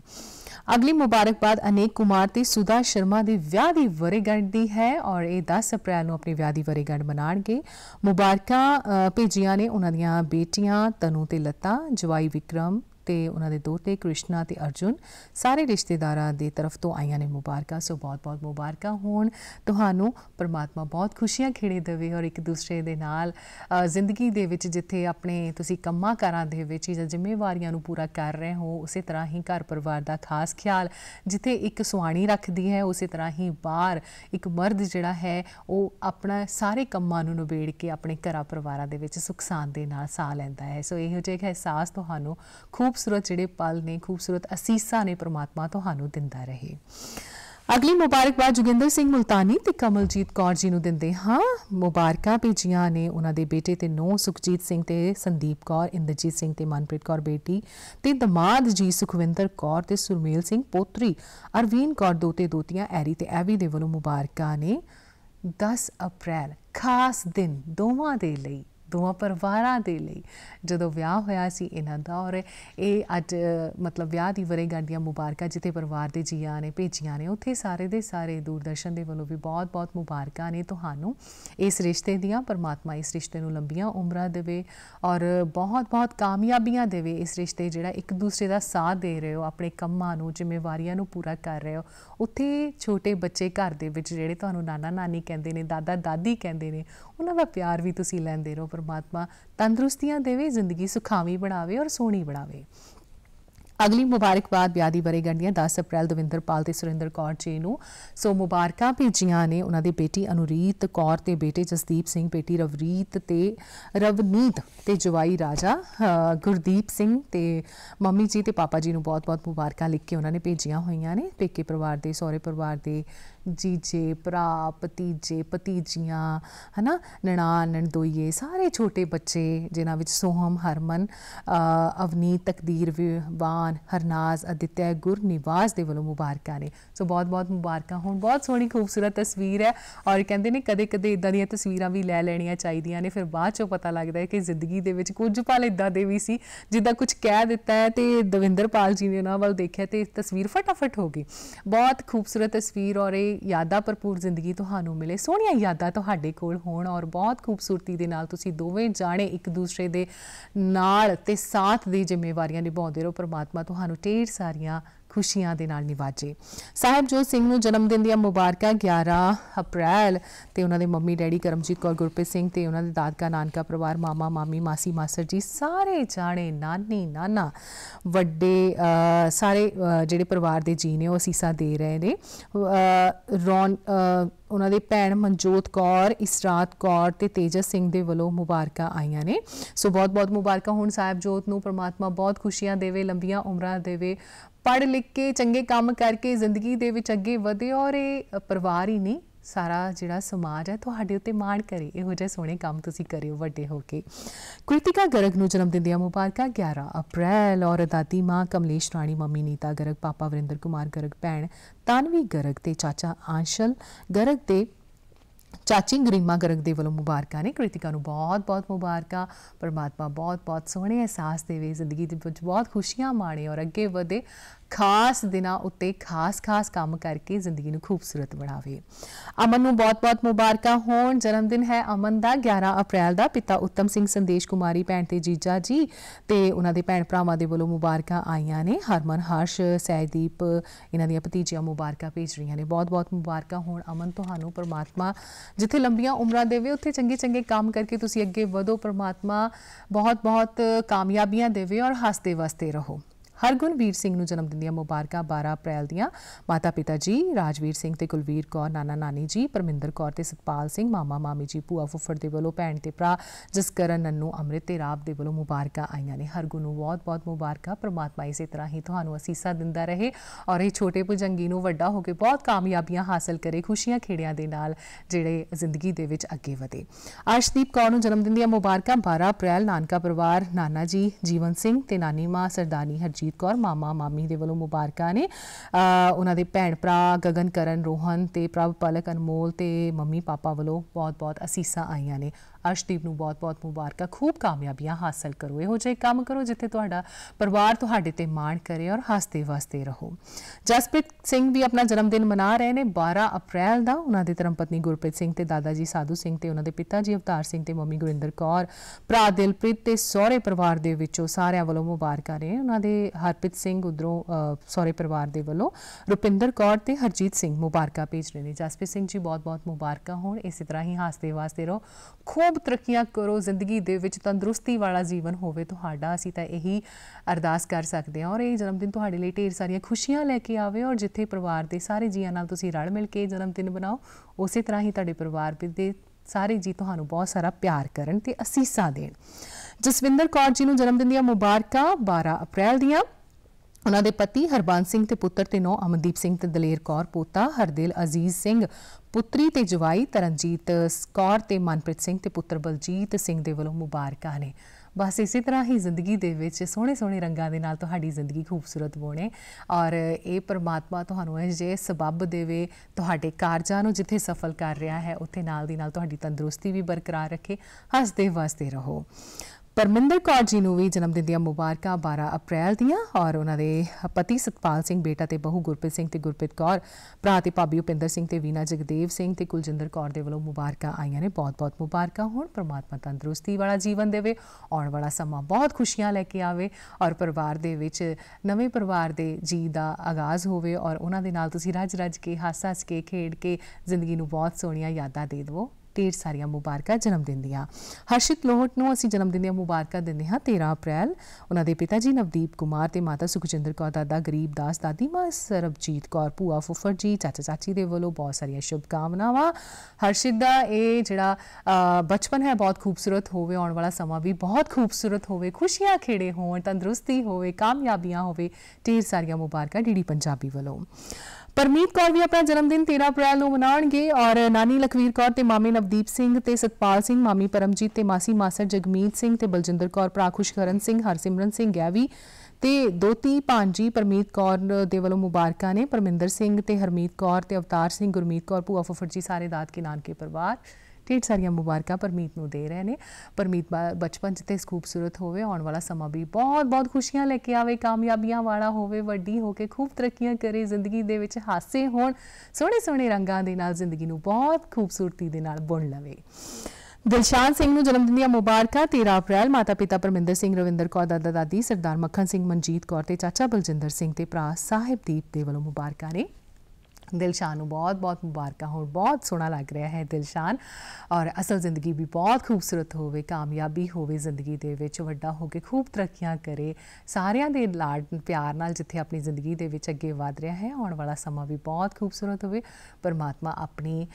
A: ਅਗਲੀ ਮੁਬਾਰਕਬਾਦ ਅਨੇਕ ਕੁਮਾਰ ਤੇ ਸੁਦਾ ਸ਼ਰਮਾ ਦੀ ਵਿਆਹ ਦੀ ਵਰੇਗੰਢ ਦੀ ਹੈ ਔਰ ਇਹ 10 ਅਪ੍ਰੈਲ ਨੂੰ ਆਪਣੀ ਵਿਆਹ ਦੀ ਵਰੇਗੰਢ ਮਨਾਣਗੇ ਮੁਬਾਰਕਾਂ ਭੇਜੀਆਂ ਨੇ ਉਹਨਾਂ ਦੀਆਂ ਬੇਟੀਆਂ ਤਨੂ ਤੇ ਲਤਾ ਜਵਾਈ ਵਿਕਰਮ ਤੇ ਉਹਨਾਂ ਦੇ ਦੋਤੇ ਕ੍ਰਿਸ਼ਨਾ ਤੇ ਅਰਜੁਨ ਸਾਰੇ ਰਿਸ਼ਤੇਦਾਰਾਂ ਦੀ ਤਰਫ ਤੋਂ ਆਈਆਂ ਨੇ ਮੁਬਾਰਕਾਂ ਸੋ ਬਹੁਤ-ਬਹੁਤ ਮੁਬਾਰਕਾਂ ਹੋਣ ਤੁਹਾਨੂੰ ਪਰਮਾਤਮਾ ਬਹੁਤ ਖੁਸ਼ੀਆਂ ਖੇੜੇ ਦੇਵੇ ਔਰ ਇੱਕ ਦੂਸਰੇ ਦੇ ਨਾਲ ਜ਼ਿੰਦਗੀ ਦੇ ਵਿੱਚ ਜਿੱਥੇ ਆਪਣੇ ਤੁਸੀਂ ਕੰਮਾਂ ਕਾਰਾਂ ਦੇ ਵਿੱਚ ਜਾਂ ਜ਼ਿੰਮੇਵਾਰੀਆਂ ਨੂੰ ਪੂਰਾ ਕਰ ਰਹੇ ਹੋ ਉਸੇ ਤਰ੍ਹਾਂ ਹੀ ਘਰ ਪਰਿਵਾਰ ਦਾ ਖਾਸ ਖਿਆਲ ਜਿੱਥੇ ਇੱਕ ਸੁਆਣੀ ਰੱਖਦੀ ਹੈ ਉਸੇ ਤਰ੍ਹਾਂ ਹੀ ਬਾਹਰ ਇੱਕ ਮਰਦ ਜਿਹੜਾ ਹੈ ਉਹ ਆਪਣਾ ਸਾਰੇ ਕੰਮਾਂ ਨੂੰ ਨਿਬੇੜ ਕੇ ਆਪਣੇ ਘਰਾਂ ਪਰਿਵਾਰਾਂ ਦੇ ਵਿੱਚ ਸੁਖ ਸਾਂਦ ਦੇ ਨਾਲ ਸਾਹ ਲੈਂਦਾ ਹੈ ਸੋ ਇਹੋ ਜਿਹਾ ਇੱਕ ਅਹਿਸਾਸ ਤੁਹਾਨੂੰ ਖੂਬ ਖੂਬਸੂਰਤ ਜਿਹੜੇ ਪਲ ਨੇ ਖੂਬਸੂਰਤ ਅਸੀਸਾਂ ਨੇ ਪ੍ਰਮਾਤਮਾ ਤੁਹਾਨੂੰ ਦਿੰਦਾ ਰਹੇ ਅਗਲੀ ਮੁਬਾਰਕਬਾਦ ਜੁਗਿੰਦਰ ਸਿੰਘ ਮੁਲਤਾਨੀ ਤੇ ਕਮਲਜੀਤ ਕੌਰ ਜੀ ਨੂੰ ਦਿੰਦੇ ਹਾਂ ਮੁਬਾਰਕਾਂ ਭੇਜੀਆਂ ਨੇ ਉਹਨਾਂ ਦੇ ਬੇਟੇ ਤੇ ਨੋ ਸੁਖਜੀਤ ਸਿੰਘ ਤੇ ਸੰਦੀਪ ਕੌਰ ਇੰਦਰਜੀਤ ਸਿੰਘ ਤੇ ਮਨਪ੍ਰੀਤ ਕੌਰ ਬੇਟੀ ਤੇ ਦਮਾਦ ਜੀ ਸੁਖਵਿੰਦਰ ਕੌਰ ਤੇ ਸੁਰਮੇਲ ਸਿੰਘ ਪੋਤਰੀ ਅਰਵੀਨ ਕੌਰ ਦੋਤੇ ਦੋਤੀਆਂ ਐਰੀ ਤੇ ਐਵੀ ਦੇ ਵੱਲੋਂ ਮੁਬਾਰਕਾਂ ਨੇ 10 ਅਪ੍ਰੈਲ ਖਾਸ ਦਿਨ ਦੋਵਾਂ ਦੇ ਲਈ ਦੋਵਾਂ ਪਰਿਵਾਰਾਂ ਦੇ ਲਈ ਜਦੋਂ ਵਿਆਹ ਹੋਇਆ ਸੀ ਇਹਨਾਂ ਦਾ ਔਰ ਇਹ ਅੱਜ ਮਤਲਬ ਵਿਆਹ ਦੀ ਵਰੇਗੰਢ ਦੀਆਂ ਮੁਬਾਰਕਾਂ ਜਿੱਥੇ ਪਰਿਵਾਰ ਦੇ ਜੀਆਂ ਨੇ ਭੇਜੀਆਂ ਨੇ ਉੱਥੇ ਸਾਰੇ ਦੇ ਸਾਰੇ ਦੂਰਦਰਸ਼ਨ ਦੇ ਵੱਲੋਂ ਵੀ ਬਹੁਤ-ਬਹੁਤ ਮੁਬਾਰਕਾਂ ਨੇ ਤੁਹਾਨੂੰ ਇਸ ਰਿਸ਼ਤੇ ਦੀਆਂ ਪਰਮਾਤਮਾ ਇਸ ਰਿਸ਼ਤੇ ਨੂੰ ਲੰਬੀਆਂ ਉਮਰਾਂ ਦੇਵੇ ਔਰ ਬਹੁਤ-ਬਹੁਤ ਕਾਮਯਾਬੀਆਂ ਦੇਵੇ ਇਸ ਰਿਸ਼ਤੇ ਜਿਹੜਾ ਇੱਕ ਦੂਸਰੇ ਦਾ ਸਾਥ ਦੇ ਰਹੇ ਹੋ ਆਪਣੇ ਕੰਮਾਂ ਨੂੰ ਜ਼ਿੰਮੇਵਾਰੀਆਂ ਨੂੰ ਪੂਰਾ ਕਰ ਰਹੇ ਹੋ ਉੱਥੇ ਛੋਟੇ ਬੱਚੇ ਘਰ ਦੇ ਵਿੱਚ ਜਿਹੜੇ ਤੁਹਾਨੂੰ ਨਾਨਾ ਨਾਨੀ ਕਹਿੰਦੇ ਨੇ ਦਾਦਾ ਦਾਦੀ ਕਹਿੰਦੇ ਨੇ ਉਹਨਾਂ ਦਾ ਪਿਆਰ ਵੀ ਤੁਸੀਂ ਲੈਂਦੇ ਰਹੋ ਪਰਮਾਤਮਾ ਤੰਦਰੁਸਤੀਆਂ ਦੇਵੇ ਜ਼ਿੰਦਗੀ ਸੁਖਾਵੀ ਬਣਾਵੇ ਔਰ ਸੋਹਣੀ ਬਣਾਵੇ ਅਗਲੀ ਮੁਬਾਰਕਬਾਦ ਵਿਆਦੀ ਬਰੇ ਗੰਡੀਆਂ 10 ਅਪ੍ਰੈਲ ਦਵਿੰਦਰਪਾਲ ਤੇ ਸੁਰਿੰਦਰ ਕੌਰ ਜੀ ਨੂੰ ਸੋ ਮੁਬਾਰਕਾਂ ਭੇਜੀਆਂ ਨੇ ਉਹਨਾਂ ਦੀ ਬੇਟੀ ਅਨੁਰੀਤ ਕੌਰ ਤੇ ਬੇਟੇ ਜਸਦੀਪ ਸਿੰਘ ਬੇਟੀ ਰਵਰੀਤ ਤੇ ਰਵਨੀਤ ਤੇ ਜਵਾਈ ਰਾਜਾ ਗੁਰਦੀਪ ਸਿੰਘ ਤੇ ਮੰਮੀ ਜੀ ਤੇ ਪਾਪਾ ਜੀ ਨੂੰ ਬਹੁਤ-ਬਹੁਤ ਮੁਬਾਰਕਾਂ ਲਿਖ ਕੇ ਉਹਨਾਂ ਨੇ ਭੇਜੀਆਂ ਹੋਈਆਂ ਨੇ ਪੇਕੇ ਪਰਿਵਾਰ ਦੇ ਸਹੁਰੇ ਪਰਿਵਾਰ ਦੇ ਜੀਜੇ ਭਰਾ ਭਤੀਜੇ ਭਤੀਜੀਆਂ ਹਨਾ ਨਣਾ ਨਣਦੋਈਏ ਸਾਰੇ ਛੋਟੇ ਬੱਚੇ ਜਿਨ੍ਹਾਂ ਵਿੱਚ ਸੋਹਮ ਹਰਮਨ ਅਵਨੀ ਤਕਦੀਰ ਵਾਨ ਹਰਨਾਜ਼ ਅਦਿੱਤਿਆ ਗੁਰ ਨਿਵਾਸ ਦੇ ਵੱਲੋਂ ਮੁਬਾਰਕਾਂ ਨੇ ਸੋ ਬਹੁਤ ਬਹੁਤ ਮੁਬਾਰਕਾਂ ਹੋਣ ਬਹੁਤ ਸੋਹਣੀ ਖੂਬਸੂਰਤ ਤਸਵੀਰ ਹੈ ਔਰ ਕਹਿੰਦੇ ਨੇ ਕਦੇ ਕਦੇ ਇਦਾਂ ਦੀਆਂ ਤਸਵੀਰਾਂ ਵੀ ਲੈ ਲੈਣੀਆਂ ਚਾਹੀਦੀਆਂ ਨੇ ਫਿਰ ਬਾਅਦ ਚੋਂ ਪਤਾ ਲੱਗਦਾ ਹੈ ਕਿ ਜ਼ਿੰਦਗੀ ਦੇ ਵਿੱਚ ਕੁਝ ਪਲ ਇਦਾਂ ਦੇ ਵੀ ਸੀ ਜਿੱਦਾਂ ਕੁਝ ਕਹਿ ਦਿੱਤਾ ਹੈ ਤੇ ਦਵਿੰਦਰਪਾਲ ਜੀ ਨੇ ਉਹਨਾਂ ਵੱਲ ਦੇਖਿਆ ਤੇ ਤਸਵੀਰ ਫਟਾਫਟ ਹੋ ਗਈ ਬਹੁਤ ਖੂਬਸੂਰਤ ਤਸਵੀਰ ਔਰ ਇਹ ਯਾਦਾਂ ਭਰਪੂਰ ਜ਼ਿੰਦਗੀ ਤੁਹਾਨੂੰ ਮਿਲੇ ਸੋਹਣੀਆਂ ਯਾਦਾਂ ਤੁਹਾਡੇ ਕੋਲ ਹੋਣ ਔਰ ਬਹੁਤ ਖੂਬਸੂਰਤੀ ਦੇ ਨਾਲ ਤੁਸੀਂ ਦੋਵੇਂ ਜਾਣੇ ਇੱਕ ਦੂਸਰੇ ਦੇ ਨਾਲ ਤੇ ਸਾਥ ਦੀ ਜ਼ਿੰਮੇਵਾਰੀਆਂ ਨਿਭਾਉਂਦੇ ਰਹੋ ਪਰਮਾਤਮਾ ਤੁਹਾਨੂੰ ਢੇਰ ਸਾਰੀਆਂ ਖੁਸ਼ੀਆਂ ਦੇ ਨਾਲ ਨਿਵਾਜੇ ਸਾਹਿਬ ਜੋ ਸਿੰਘ ਨੂੰ ਜਨਮ ਦਿਨ ਦੀਆਂ ਮੁਬਾਰਕਾਂ 11 ਅਪ੍ਰੈਲ ਤੇ ਉਹਨਾਂ ਦੇ ਮੰਮੀ ਡੈਡੀ ਕਰਮਜੀਤ ਕੌਰ ਗੁਰਪ੍ਰੀਤ ਸਿੰਘ ਤੇ ਉਹਨਾਂ ਦੇ ਦਾਦਕਾ ਨਾਨਕਾ ਪਰਿਵਾਰ ਮਾਮਾ ਮਾਮੀ ਮਾਸੀ ਮਾਸਰ ਜੀ ਸਾਰੇ ਜਾਣੇ ਨਾਨੀ ਨਾਨਾ ਵੱਡੇ ਸਾਰੇ ਜਿਹੜੇ ਪਰਿਵਾਰ ਦੇ ਜੀ ਨੇ ਉਹ ਅਸੀਸਾਂ ਦੇ ਰਹੇ ਨੇ ਰੌਣ ਉਹਨਾਂ ਦੇ ਭੈਣ ਮਨਜੋਤ ਕੌਰ ਇਸਰਾਤ ਕੌਰ ਤੇ ਤੇਜਸ ਸਿੰਘ ਦੇ ਵੱਲੋਂ ਮੁਬਾਰਕਾਂ ਆਈਆਂ ਨੇ ਸੋ ਬਹੁਤ ਬਹੁਤ ਮੁਬਾਰਕਾਂ ਹੋਣ ਜੋਤ ਨੂੰ ਪ੍ਰਮਾਤਮਾ ਬਹੁਤ ਖੁਸ਼ੀਆਂ ਦੇਵੇ ਲੰਬੀਆਂ ਉਮਰਾਂ ਦੇਵੇ ਪੜ੍ਹ ਲਿਖ ਕੇ ਚੰਗੇ ਕੰਮ ਕਰਕੇ ਜ਼ਿੰਦਗੀ ਦੇ ਵਿੱਚ ਅੱਗੇ ਵਧੇ ਔਰ ਇਹ ਪਰਿਵਾਰ ਹੀ ਨਹੀਂ ਸਾਰਾ ਜਿਹੜਾ ਸਮਾਜ ਹੈ ਤੁਹਾਡੇ ਉੱਤੇ ਮਾਣ ਕਰੇ ਇਹੋ ਜਿਹੇ ਸੋਹਣੇ ਕੰਮ ਤੁਸੀਂ ਕਰਿਓ ਵੱਡੇ ਹੋ ਕੇ ਕ੍ਰਿਤਿਕਾ ਗਰਗ ਨੂੰ ਜਨਮ ਦਿਨ ਦੀਆਂ ਮੁਬਾਰਕਾਂ 11 ਅਪ੍ਰੈਲ ਔਰ ਦਾਦੀ ਮਾਂ ਕਮਲੇਸ਼ ਰਾਣੀ ਮੰਮੀ ਨੀਤਾ ਗਰਗ ਪਾਪਾ ਵਰਿੰਦਰ ਕੁਮਾਰ ਗਰਗ ਭੈਣ ਤਾਨਵੀ ਗਰਗ ਤੇ ਚਾਚਾ ਆਂਸ਼ਲ ਗਰਗ ਤੇ ਚਾਚੀ ਗਰੀਮਾ ਗਰਗ ਦੇ ਵੱਲੋਂ ਮੁਬਾਰਕਾਂ ਨੇ ਕ੍ਰਿਤਿਕਾ ਨੂੰ ਬਹੁਤ-ਬਹੁਤ ਮੁਬਾਰਕਾਂ ਪਰਮਾਤਮਾ ਬਹੁਤ-ਬਹੁਤ ਸੋਹਣੇ ਅਹਿਸਾਸ ਦੇਵੇ ਜ਼ਿੰਦਗੀ ਦੇ ਵਿੱਚ ਬਹੁਤ ਖੁਸ਼ੀਆਂ ਮਾਣੇ ਔਰ ਅੱਗੇ ਵਧੇ ਖਾਸ ਦਿਨਾਂ ਉੱਤੇ ਖਾਸ-ਖਾਸ ਕੰਮ ਕਰਕੇ ਜ਼ਿੰਦਗੀ ਨੂੰ ਖੂਬਸੂਰਤ ਬਣਾਵੇ ਅਮਨ ਨੂੰ ਬਹੁਤ-ਬਹੁਤ ਮੁਬਾਰਕਾਂ ਹੋਣ ਜਨਮ ਦਿਨ ਹੈ ਅਮਨ ਦਾ 11 ਅਪ੍ਰੈਲ ਦਾ ਪਿਤਾ ਉੱਤਮ ਸਿੰਘ ਸੰਦੇਸ਼ ਕੁਮਾਰੀ ਭੈਣ ਤੇ ਜੀਜਾ ਜੀ ਤੇ ਉਹਨਾਂ ਦੇ ਭੈਣ ਭਰਾਵਾਂ ਦੇ ਵੱਲੋਂ ਮੁਬਾਰਕਾਂ ਆਈਆਂ ਨੇ ਹਰਮਨ ਹਰਸ਼ ਸੈਦੀਪ ਇਹਨਾਂ ਦੀਆਂ ਭਤੀਜੀਆਂ ਮੁਬਾਰਕਾਂ ਭੇਜ ਰਹੀਆਂ ਨੇ ਬਹੁਤ-ਬਹੁਤ ਮੁਬਾਰਕਾਂ ਹੋਣ ਅਮਨ ਤੁਹਾਨੂੰ ਪਰਮਾਤਮਾ ਜਿੱਥੇ ਲੰਬੀਆਂ ਉਮਰਾਂ ਦੇਵੇ ਉੱਥੇ ਚੰਗੇ-ਚੰਗੇ ਕੰਮ ਕਰਕੇ ਤੁਸੀਂ ਅੱਗੇ ਵਧੋ ਪਰਮਾਤਮਾ ਬਹੁਤ-ਬਹੁਤ ਕਾਮਯਾਬੀਆਂ ਦੇਵੇ ਔਰ ਹੱਸਦੇ ਵਸਦੇ ਰਹੋ ਹਰਗੁਣਵੀਰ ਸਿੰਘ ਨੂੰ ਜਨਮ ਦਿਨ ਦੀਆਂ ਮੁਬਾਰਕਾਂ 12 ਅਪ੍ਰੈਲ ਦੀਆਂ ਮਾਤਾ ਪਿਤਾ ਜੀ ਰਾਜਵੀਰ ਸਿੰਘ ਤੇ ਕੁਲਵੀਰ ਕੌਰ ਨਾਨਾ ਨਾਨੀ ਜੀ ਪਰਮਿੰਦਰ ਕੌਰ ਤੇ ਸਤਪਾਲ ਸਿੰਘ ਮਾਮਾ ਮਾਮੀ ਜੀ ਭੂਆ ਫੁੱਫੜ ਦੇ ਵੱਲੋਂ ਭੈਣ ਤੇ ਭਰਾ ਜਸਕਰਨ ਨੰਨੂ ਅਮ੍ਰਿਤ ਤੇ ਰਾਬ ਦੇ ਵੱਲੋਂ ਮੁਬਾਰਕਾਂ ਆਈਆਂ ਨੇ ਹਰਗੁਣ ਨੂੰ ਬਹੁਤ-ਬਹੁਤ ਮੁਬਾਰਕਾਂ ਪ੍ਰਮਾਤਮਾ ਇਸੇ ਤਰ੍ਹਾਂ ਹੀ ਤੁਹਾਨੂੰ ਅਸੀਸਾਂ ਦਿੰਦਾ ਰਹੇ ਔਰ ਇਹ ਛੋਟੇ ਭੁਜੰਗੀ ਨੂੰ ਵੱਡਾ ਹੋ ਕੇ ਬਹੁਤ ਕਾਮਯਾਬੀਆਂ ਹਾਸਲ ਕਰੇ ਖੁਸ਼ੀਆਂ ਖੇੜਿਆਂ ਦੇ ਨਾਲ ਜਿਹੜੇ ਜ਼ਿੰਦਗੀ ਦੇ ਵਿੱਚ ਅੱਗੇ ਵਧੇ ਅਰਸ਼ਦੀਪ ਕੌਰ ਨੂੰ ਜਨਮ ਦਿਨ ਦੀਆਂ ਮੁਬਾਰਕਾਂ 12 ਅਪ੍ਰੈਲ ਨਾਨਕਾ ਪਰਿਵਾਰ ਨਾਨਾ ਜੀ ਜੀਵਨ ਸਿੰਘ ਤੇ ਨਾਨੀ ਮਾਂ ਸਰਦਾਨੀ ਹਰਜੀ ਰਣਜੀਤ ਕੌਰ ਮਾਮਾ ਮਾਮੀ ਦੇ ਵੱਲੋਂ ਮੁਬਾਰਕਾਂ ਨੇ ਉਹਨਾਂ ਦੇ ਭੈਣ ਭਰਾ ਗਗਨ ਕਰਨ ਰੋਹਨ ਤੇ ਪ੍ਰਭ ਪਲਕ ਅਨਮੋਲ ਤੇ ਮੰਮੀ ਪਾਪਾ ਵੱਲੋਂ ਬਹੁਤ-ਬਹੁਤ ਅਸੀਸਾਂ ਆਈਆਂ ਨੇ ਅਰਸ਼ਦੀਪ ਨੂੰ ਬਹੁਤ-ਬਹੁਤ ਮੁਬਾਰਕਾ ਖੂਬ ਕਾਮਯਾਬੀਆਂ ਹਾਸਲ ਕਰੋ ਇਹੋ ਜਿਹੇ ਕੰਮ ਕਰੋ ਜਿੱਥੇ ਤੁਹਾਡਾ ਪਰਿਵਾਰ ਤੁਹਾਡੇ ਤੇ ਮਾਣ ਕਰੇ ਔਰ ਹੱਸਦੇ ਵਸਦੇ ਰਹੋ ਜਸਪ੍ਰੀਤ ਸਿੰਘ ਵੀ ਆਪਣਾ ਜਨਮ ਦਿਨ ਮਨਾ ਰਹੇ ਨੇ 12 ਅਪ੍ਰੈਲ ਦਾ ਉਹਨਾਂ ਦੇ ਧਰਮਪਤਨੀ ਗੁਰਪ੍ਰੀਤ ਸਿੰਘ ਤੇ ਦਾਦਾ ਜੀ ਸਾਧੂ ਸਿੰਘ ਤੇ ਉਹਨਾਂ ਦੇ ਪਿਤਾ ਜੀ ਅਵਤਾਰ ਸਿੰਘ ਤੇ ਮੰਮੀ ਗੁਰਿੰਦਰ ਕੌਰ ਭਰਾ ਦਿਲਪ੍ਰੀਤ ਤੇ ਸਹੁਰੇ ਪਰਿਵਾਰ ਦੇ ਵਿੱਚੋਂ ਸਾਰਿਆਂ ਵੱਲੋਂ ਮੁਬਾਰਕਾਂ ਨੇ ਉਹਨਾਂ ਦੇ ਹਰਪ੍ਰੀਤ ਸਿੰਘ ਉਧਰੋਂ ਸਹੁਰੇ ਪਰਿਵਾਰ ਦੇ ਵੱਲੋਂ ਰੁਪਿੰਦਰ ਕੌਰ ਤੇ ਹਰਜੀਤ ਸਿੰਘ ਮੁਬਾਰਕਾਂ ਭੇਜ ਰਹੇ ਨੇ ਜਸਪ੍ਰੀਤ ਸਿੰਘ ਜੀ ਬਹੁਤ-ਬਹੁਤ ਮੁਬਾਰਕਾਂ ਹੋਣ ਇਸੇ ਤਰ੍ਹਾਂ ਹੀ ਹੱਸਦੇ ਵਾਸਤੇ ਰਹੋ ਖੂਬ ਤਰੱਕੀਆਂ ਕਰੋ ਜ਼ਿੰਦਗੀ ਦੇ ਵਿੱਚ ਤੰਦਰੁਸਤੀ ਵਾਲਾ ਜੀਵਨ ਹੋਵੇ ਤੁਹਾਡਾ ਅਸੀਂ ਤਾਂ ਇਹੀ ਅਰਦਾਸ ਕਰ ਸਕਦੇ ਹਾਂ ਔਰ ਇਹ ਜਨਮ ਦਿਨ ਤੁਹਾਡੇ ਲਈ ਢੇਰ ਸਾਰੀਆਂ ਖੁਸ਼ੀਆਂ ਲੈ ਕੇ ਆਵੇ ਔਰ ਜਿੱਥੇ ਪਰਿਵਾਰ ਦੇ ਸਾਰੇ ਜੀਆਂ ਨਾਲ ਤੁਸੀਂ ਰਲ ਮਿਲ ਕੇ ਜਨਮ ਦਿਨ ਬਣਾਓ ਉਸੇ ਤਰ੍ਹਾਂ ਹੀ ਤੁਹਾਡੇ ਪਰਿਵਾਰ ਦੇ ਸਾਰੇ ਜੀ ਤੁਹਾਨੂੰ ਬਹੁਤ ਸਾਰਾ ਪਿਆਰ ਕਰਨ ਤੇ ਅਸੀਸਾਂ ਦੇਣ ਜਸਵਿੰਦਰ ਕੌਰ ਜੀ ਨੂੰ ਜਨਮ ਦਿਨ ਦੀਆਂ ਮੁਬਾਰਕਾਂ 12 ਅਪ੍ਰੈਲ ਦੀਆਂ ਉਹਨਾਂ ਦੇ ਪਤੀ ਹਰਬੰਸ ਸਿੰਘ ਤੇ ਪੁੱਤਰ ਤੇ ਨੌ ਅਮਨਦੀਪ ਸਿੰਘ ਤੇ ਦਲੇਰ ਕੌਰ ਪੋਤਾ ਹਰਦੇਲ ਅਜ਼ੀਜ਼ ਸਿੰਘ ਪੁੱਤਰੀ ਤੇ ਜਵਾਈ ਤਰਨਜੀਤ ਕੌਰ ਤੇ ਮਨਪ੍ਰੀਤ ਸਿੰਘ ਤੇ ਪੁੱਤਰ ਬਲਜੀਤ ਸਿੰਘ ਦੇ ਵੱਲੋਂ ਮੁਬਾਰਕਾਂ ਨੇ ਬਸ ਇਸੇ ਤਰ੍ਹਾਂ ਹੀ ਜ਼ਿੰਦਗੀ ਦੇ ਵਿੱਚ ਸੋਹਣੇ ਸੋਹਣੇ ਰੰਗਾਂ ਦੇ ਨਾਲ ਤੁਹਾਡੀ ਜ਼ਿੰਦਗੀ ਖੂਬਸੂਰਤ ਬਣੇ ਔਰ ਇਹ ਪਰਮਾਤਮਾ ਤੁਹਾਨੂੰ ਇਹ ਜੇ ਸਬਬ ਦੇਵੇ ਤੁਹਾਡੇ ਕਾਰਜਾਂ ਨੂੰ ਜਿੱਥੇ ਸਫਲ ਕਰ ਰਿਹਾ ਹੈ ਉੱਥੇ ਨਾਲ ਦੀ ਨਾਲ ਤੁਹਾਡੀ ਤੰਦਰੁਸਤੀ ਵੀ ਬਰਕਰਾਰ ਰੱਖੇ ਹੱਸਦੇ ਵਸਦੇ ਰਹੋ ਪਰਮਿੰਦਰ ਕੌਰ ਜੀ ਨੂੰ ਵੀ ਜਨਮ ਦਿਨ ਦੀਆਂ ਮੁਬਾਰਕਾਂ 12 ਅਪ੍ਰੈਲ ਦੀਆਂ ਔਰ ਉਹਨਾਂ ਦੇ ਪਤੀ ਸਤਪਾਲ ਸਿੰਘ ਬੇਟਾ ਤੇ ਬਹੂ ਗੁਰਪ੍ਰੀਤ ਸਿੰਘ ਤੇ ਗੁਰਪ੍ਰੀਤ ਕੌਰ ਭਰਾ ਤੇ ਭਾਬੀ ਉਪਿੰਦਰ ਸਿੰਘ ਤੇ ਵੀਨਾ ਜਗਦੇਵ ਸਿੰਘ ਤੇ ਕੁਲਜਿੰਦਰ ਕੌਰ ਦੇ ਵੱਲੋਂ ਮੁਬਾਰਕਾਂ ਆਈਆਂ ਨੇ ਬਹੁਤ-ਬਹੁਤ ਮੁਬਾਰਕਾਂ ਹੋਣ ਪ੍ਰਮਾਤਮਾ ਤੰਦਰੁਸਤੀ ਵਾਲਾ ਜੀਵਨ ਦੇਵੇ ਆਉਣ ਵਾਲਾ ਸਮਾਂ ਬਹੁਤ ਖੁਸ਼ੀਆਂ ਲੈ ਕੇ ਆਵੇ ਔਰ ਪਰਿਵਾਰ ਦੇ ਵਿੱਚ ਨਵੇਂ ਪਰਿਵਾਰ ਦੇ ਜੀ ਦਾ ਆਗਾਜ਼ ਹੋਵੇ ਔਰ ਉਹਨਾਂ ਦੇ ਨਾਲ ਤੁਸੀਂ ਰੱਜ-ਰੱਜ ਕੇ ਹੱਸ-ਹੱਸ ਕੇ ਖੇਡ ਕੇ ਜ਼ਿੰਦਗੀ ਨੂੰ ਬਹੁਤ ਸੋਹਣੀਆਂ ਯਾਦਾਂ ਦੇ ਦਿਵੋ ਢੇਰ ਸਾਰੀਆਂ ਮੁਬਾਰਕਾਂ ਜਨਮ ਦਿਨ ਦੀਆਂ ਹਰਸ਼ਿਤ ਲੋਹਟ ਨੂੰ ਅਸੀਂ ਜਨਮ ਦਿਨ ਦੀਆਂ ਮੁਬਾਰਕਾਂ ਦਿੰਦੇ ਹਾਂ 13 ਅਪ੍ਰੈਲ ਉਹਨਾਂ ਦੇ ਪਿਤਾ ਜੀ ਨਵਦੀਪ ਕੁਮਾਰ ਤੇ ਮਾਤਾ ਸੁਖਜਿੰਦਰ ਕੌਰ ਦਾਦਾ ਗਰੀਬ ਦਾਸ ਦਾਦੀ ਮਾਂ ਸਰਬਜੀਤ ਕੌਰ ਪੂਆ ਫੁੱਫੜ ਜੀ ਚਾਚਾ ਚਾਚੀ ਦੇ ਵੱਲੋਂ ਬਹੁਤ ਸਾਰੀਆਂ ਸ਼ੁਭ ਕਾਮਨਾਵਾਂ ਹਰਸ਼ਿਤ ਦਾ ਇਹ ਜਿਹੜਾ ਬਚਪਨ ਹੈ ਬਹੁਤ ਖੂਬਸੂਰਤ ਹੋਵੇ ਆਉਣ ਵਾਲਾ ਸਮਾਂ ਵੀ ਬਹੁਤ ਖੂਬਸੂਰਤ ਹੋਵੇ ਖੁਸ਼ੀਆਂ ਖੇੜੇ ਹੋਣ ਤੰਦਰੁਸਤੀ ਹੋਵੇ ਕਾਮਯਾਬੀਆਂ ਹੋਵੇ ਢੇਰ ਸਾਰੀਆਂ ਮੁਬਾਰਕਾਂ ਡੀਡੀ ਪੰਜਾਬੀ ਵੱਲੋਂ ਪਰਮੀਤ ਕੌਰ ਵੀ ਆਪਣਾ ਜਨਮ ਦਿਨ 13 ਅਪ੍ਰੈਲ ਨੂੰ ਮਨਾਉਣਗੇ ਔਰ ਨਾਨੀ ਲਖਵੀਰ ਕੌਰ ਤੇ ਮਾਮੀ ਨਵਦੀਪ ਸਿੰਘ ਤੇ ਸਤਪਾਲ ਸਿੰਘ ਮਾਮੀ ਪਰਮਜੀਤ ਤੇ ਮਾਸੀ ਮਾਸਰ ਜਗਮੀਤ ਸਿੰਘ ਤੇ ਬਲਜਿੰਦਰ ਕੌਰ ਪ੍ਰਾਖੁਸ਼ਕਰਨ ਖੁਸ਼ਕਰਨ ਸਿੰਘ ਹਰਸਿਮਰਨ ਸਿੰਘ ਗੈਵੀ ਤੇ ਦੋਤੀ ਭਾਂਜੀ ਪਰਮੀਤ ਕੌਰ ਦੇ ਵੱਲੋਂ ਮੁਬਾਰਕਾਂ ਨੇ ਪਰਮਿੰਦਰ ਸਿੰਘ ਤੇ ਹਰਮੀਤ ਕੌਰ ਤੇ ਅਵਤਾਰ ਸਿੰਘ ਗੁਰਮੀਤ ਕੌਰ ਪੂਆ ਫੁੱਫੜ ਜੀ ਸਾਰੇ ਦਾਦ ਕੇ ਨਾਨਕੇ ਪਰਿਵਾਰ ਢੇਡ ਸਾਰੀਆਂ ਮੁਬਾਰਕਾਂ ਪਰਮੀਤ ਨੂੰ ਦੇ ਰਹੇ ਨੇ ਪਰਮੀਤ ਬਚਪਨ 'ਚ ਤੇ ਖੂਬਸੂਰਤ ਹੋਵੇ ਆਉਣ ਵਾਲਾ ਸਮਾਂ ਵੀ ਬਹੁਤ ਬਹੁਤ ਖੁਸ਼ੀਆਂ ਲੈ ਕੇ ਆਵੇ ਕਾਮਯਾਬੀਆਂ ਵਾਲਾ ਹੋਵੇ ਵੱਡੀ ਹੋ ਕੇ ਖੂਬ ਤਰੱਕੀਆਂ ਕਰੇ ਜ਼ਿੰਦਗੀ ਦੇ ਵਿੱਚ ਹਾਸੇ ਹੋਣ ਸੋਹਣੇ ਸੋਹਣੇ ਰੰਗਾਂ ਦੇ ਨਾਲ ਜ਼ਿੰਦਗੀ ਨੂੰ ਬਹੁਤ ਖੂਬਸੂਰਤੀ ਦੇ ਨਾਲ ਬੁਣ ਲਵੇ ਦਿਲਸ਼ਾਨ ਸਿੰਘ ਨੂੰ ਜਨਮ ਦਿਨ ਦੀਆਂ ਮੁਬਾਰਕਾਂ 13 ਅਪ੍ਰੈਲ ਮਾਤਾ ਪਿਤਾ ਪਰਮਿੰਦਰ ਸਿੰਘ ਰਵਿੰਦਰ ਕੌਰ ਦਾਦਾ ਦਾਦੀ ਸਰਦਾਰ ਮੱਖਣ ਸਿੰਘ ਮਨਜੀਤ ਕੌਰ ਤੇ ਚਾਚਾ ਬਲਜਿੰਦਰ ਸਿੰਘ ਤੇ ਭਰਾ ਸਾਹਿਬਦੀਪ ਦੇ ਵੱਲੋਂ ਮੁਬਾਰਕਾਂ ਨੇ ਦਿਲਸ਼ਾਨ ਨੂੰ ਬਹੁਤ-ਬਹੁਤ ਮੁਬਾਰਕਾਂ ਹੋਣ ਬਹੁਤ ਸੋਹਣਾ ਲੱਗ ਰਿਹਾ ਹੈ ਦਿਲਸ਼ਾਨ ਔਰ ਅਸਲ ਜ਼ਿੰਦਗੀ ਵੀ ਬਹੁਤ ਖੂਬਸੂਰਤ ਹੋਵੇ ਕਾਮਯਾਬੀ ਹੋਵੇ ਜ਼ਿੰਦਗੀ ਦੇ ਵਿੱਚ ਵੱਡਾ ਹੋ ਕੇ ਖੂਬ ਤਰੱਕੀਆਂ ਕਰੇ ਸਾਰਿਆਂ ਦੇ ਲਾਡ ਪਿਆਰ ਨਾਲ ਜਿੱਥੇ ਆਪਣੀ ਜ਼ਿੰਦਗੀ ਦੇ ਵਿੱਚ ਅੱਗੇ ਵਧ ਰਿਹਾ ਹੈ ਆਉਣ ਵਾਲਾ ਸਮਾਂ ਵੀ ਬਹੁਤ ਖੂਬਸੂਰਤ ਹੋਵੇ ਪਰਮਾਤਮਾ ਆਪਣੀ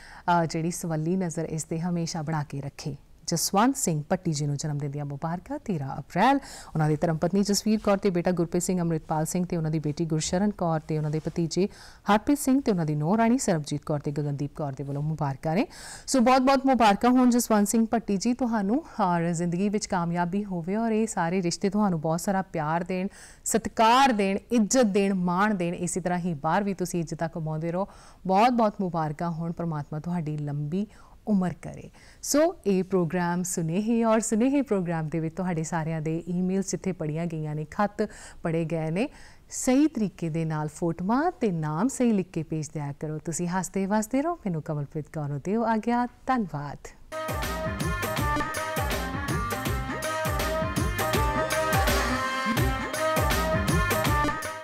A: ਜਿਹੜੀ ਸਵੱਲੀ ਨਜ਼ਰ ਇਸ ਤੇ ਹਮੇਸ਼ਾ ਬਣਾ ਕੇ ਰੱਖੇ ਜਸਵੰਤ ਸਿੰਘ ਪੱਟੀ ਜੀ ਨੂੰ ਜਨਮ ਦਿਨ ਦੀਆਂ ਮੁਬਾਰਕਾਂ 13 ਅਪ੍ਰੈਲ ਉਹਨਾਂ ਦੀ ਧਰਮਪਤਨੀ ਜਸਵੀਰ ਕੌਰ ਤੇ ਬੇਟਾ ਗੁਰਪ੍ਰੀਤ ਸਿੰਘ ਅਮਰਿਤਪਾਲ ਸਿੰਘ ਤੇ ਉਹਨਾਂ ਦੀ ਬੇਟੀ ਗੁਰਸ਼ਰਨ ਕੌਰ ਤੇ ਉਹਨਾਂ ਦੇ ਭਤੀਜੇ ਹਰਪ੍ਰੀਤ ਸਿੰਘ ਤੇ ਉਹਨਾਂ ਦੀ ਨੂੰਹ ਰਾਣੀ ਸਰਬਜੀਤ ਕੌਰ ਤੇ ਗਗਨਦੀਪ ਕੌਰ ਦੇ ਵੱਲੋਂ ਮੁਬਾਰਕਾਂ ਨੇ ਸੋ ਬਹੁਤ-ਬਹੁਤ ਮੁਬਾਰਕਾਂ ਹੋਣ ਜਸਵੰਤ ਸਿੰਘ ਪੱਟੀ ਜੀ ਤੁਹਾਨੂੰ ਹਰ ਜ਼ਿੰਦਗੀ ਵਿੱਚ ਕਾਮਯਾਬੀ ਹੋਵੇ ਔਰ ਇਹ ਸਾਰੇ ਰਿਸ਼ਤੇ ਤੁਹਾਨੂੰ ਬਹੁਤ ਸਾਰਾ ਪਿਆਰ ਦੇਣ ਸਤਿਕਾਰ ਦੇਣ ਇੱਜ਼ਤ ਦੇਣ ਮਾਣ ਦੇਣ ਇਸੇ ਤਰ੍ਹਾਂ ਹੀ ਬਾਹਰ ਵੀ ਤੁਸੀਂ ਇੱਜ਼ਤਾਂ ਕਮਾਉਂਦੇ ਰਹੋ ਬਹੁਤ-ਬਹੁਤ ਮੁਬਾਰਕਾਂ ਹੋਣ ਪ੍ਰਮਾਤਮਾ ਤੁਹਾਡੀ ਲੰਬੀ ਉਮਰ ਕਰੇ ਸੋ ਇਹ ਪ੍ਰੋਗਰਾਮ ਸੁਨੇਹੀ ਔਰ ਸੁਨੇਹੀ ਪ੍ਰੋਗਰਾਮ ਦੇ ਵਿੱਚ ਤੁਹਾਡੇ ਸਾਰਿਆਂ ਦੇ ਈਮੇਲ ਜਿੱਥੇ ਪੜੀਆਂ ਗਈਆਂ ਨੇ ਖਤ ਪੜੇ ਗਏ ਨੇ ਸਹੀ ਤਰੀਕੇ ਦੇ ਨਾਲ ਫੋਟੋਆਂ ਤੇ ਨਾਮ ਸਹੀ ਲਿਖ ਕੇ ਭੇਜ ਦਿਆ ਕਰੋ ਤੁਸੀਂ ਹੱਸਦੇ ਵਸਦੇ ਰਹੋ ਮੈਨੂੰ ਕਮਲਪ੍ਰੀਤ ਕੌਰ ਨੂੰ ਆ ਗਿਆ ਧੰਨਵਾਦ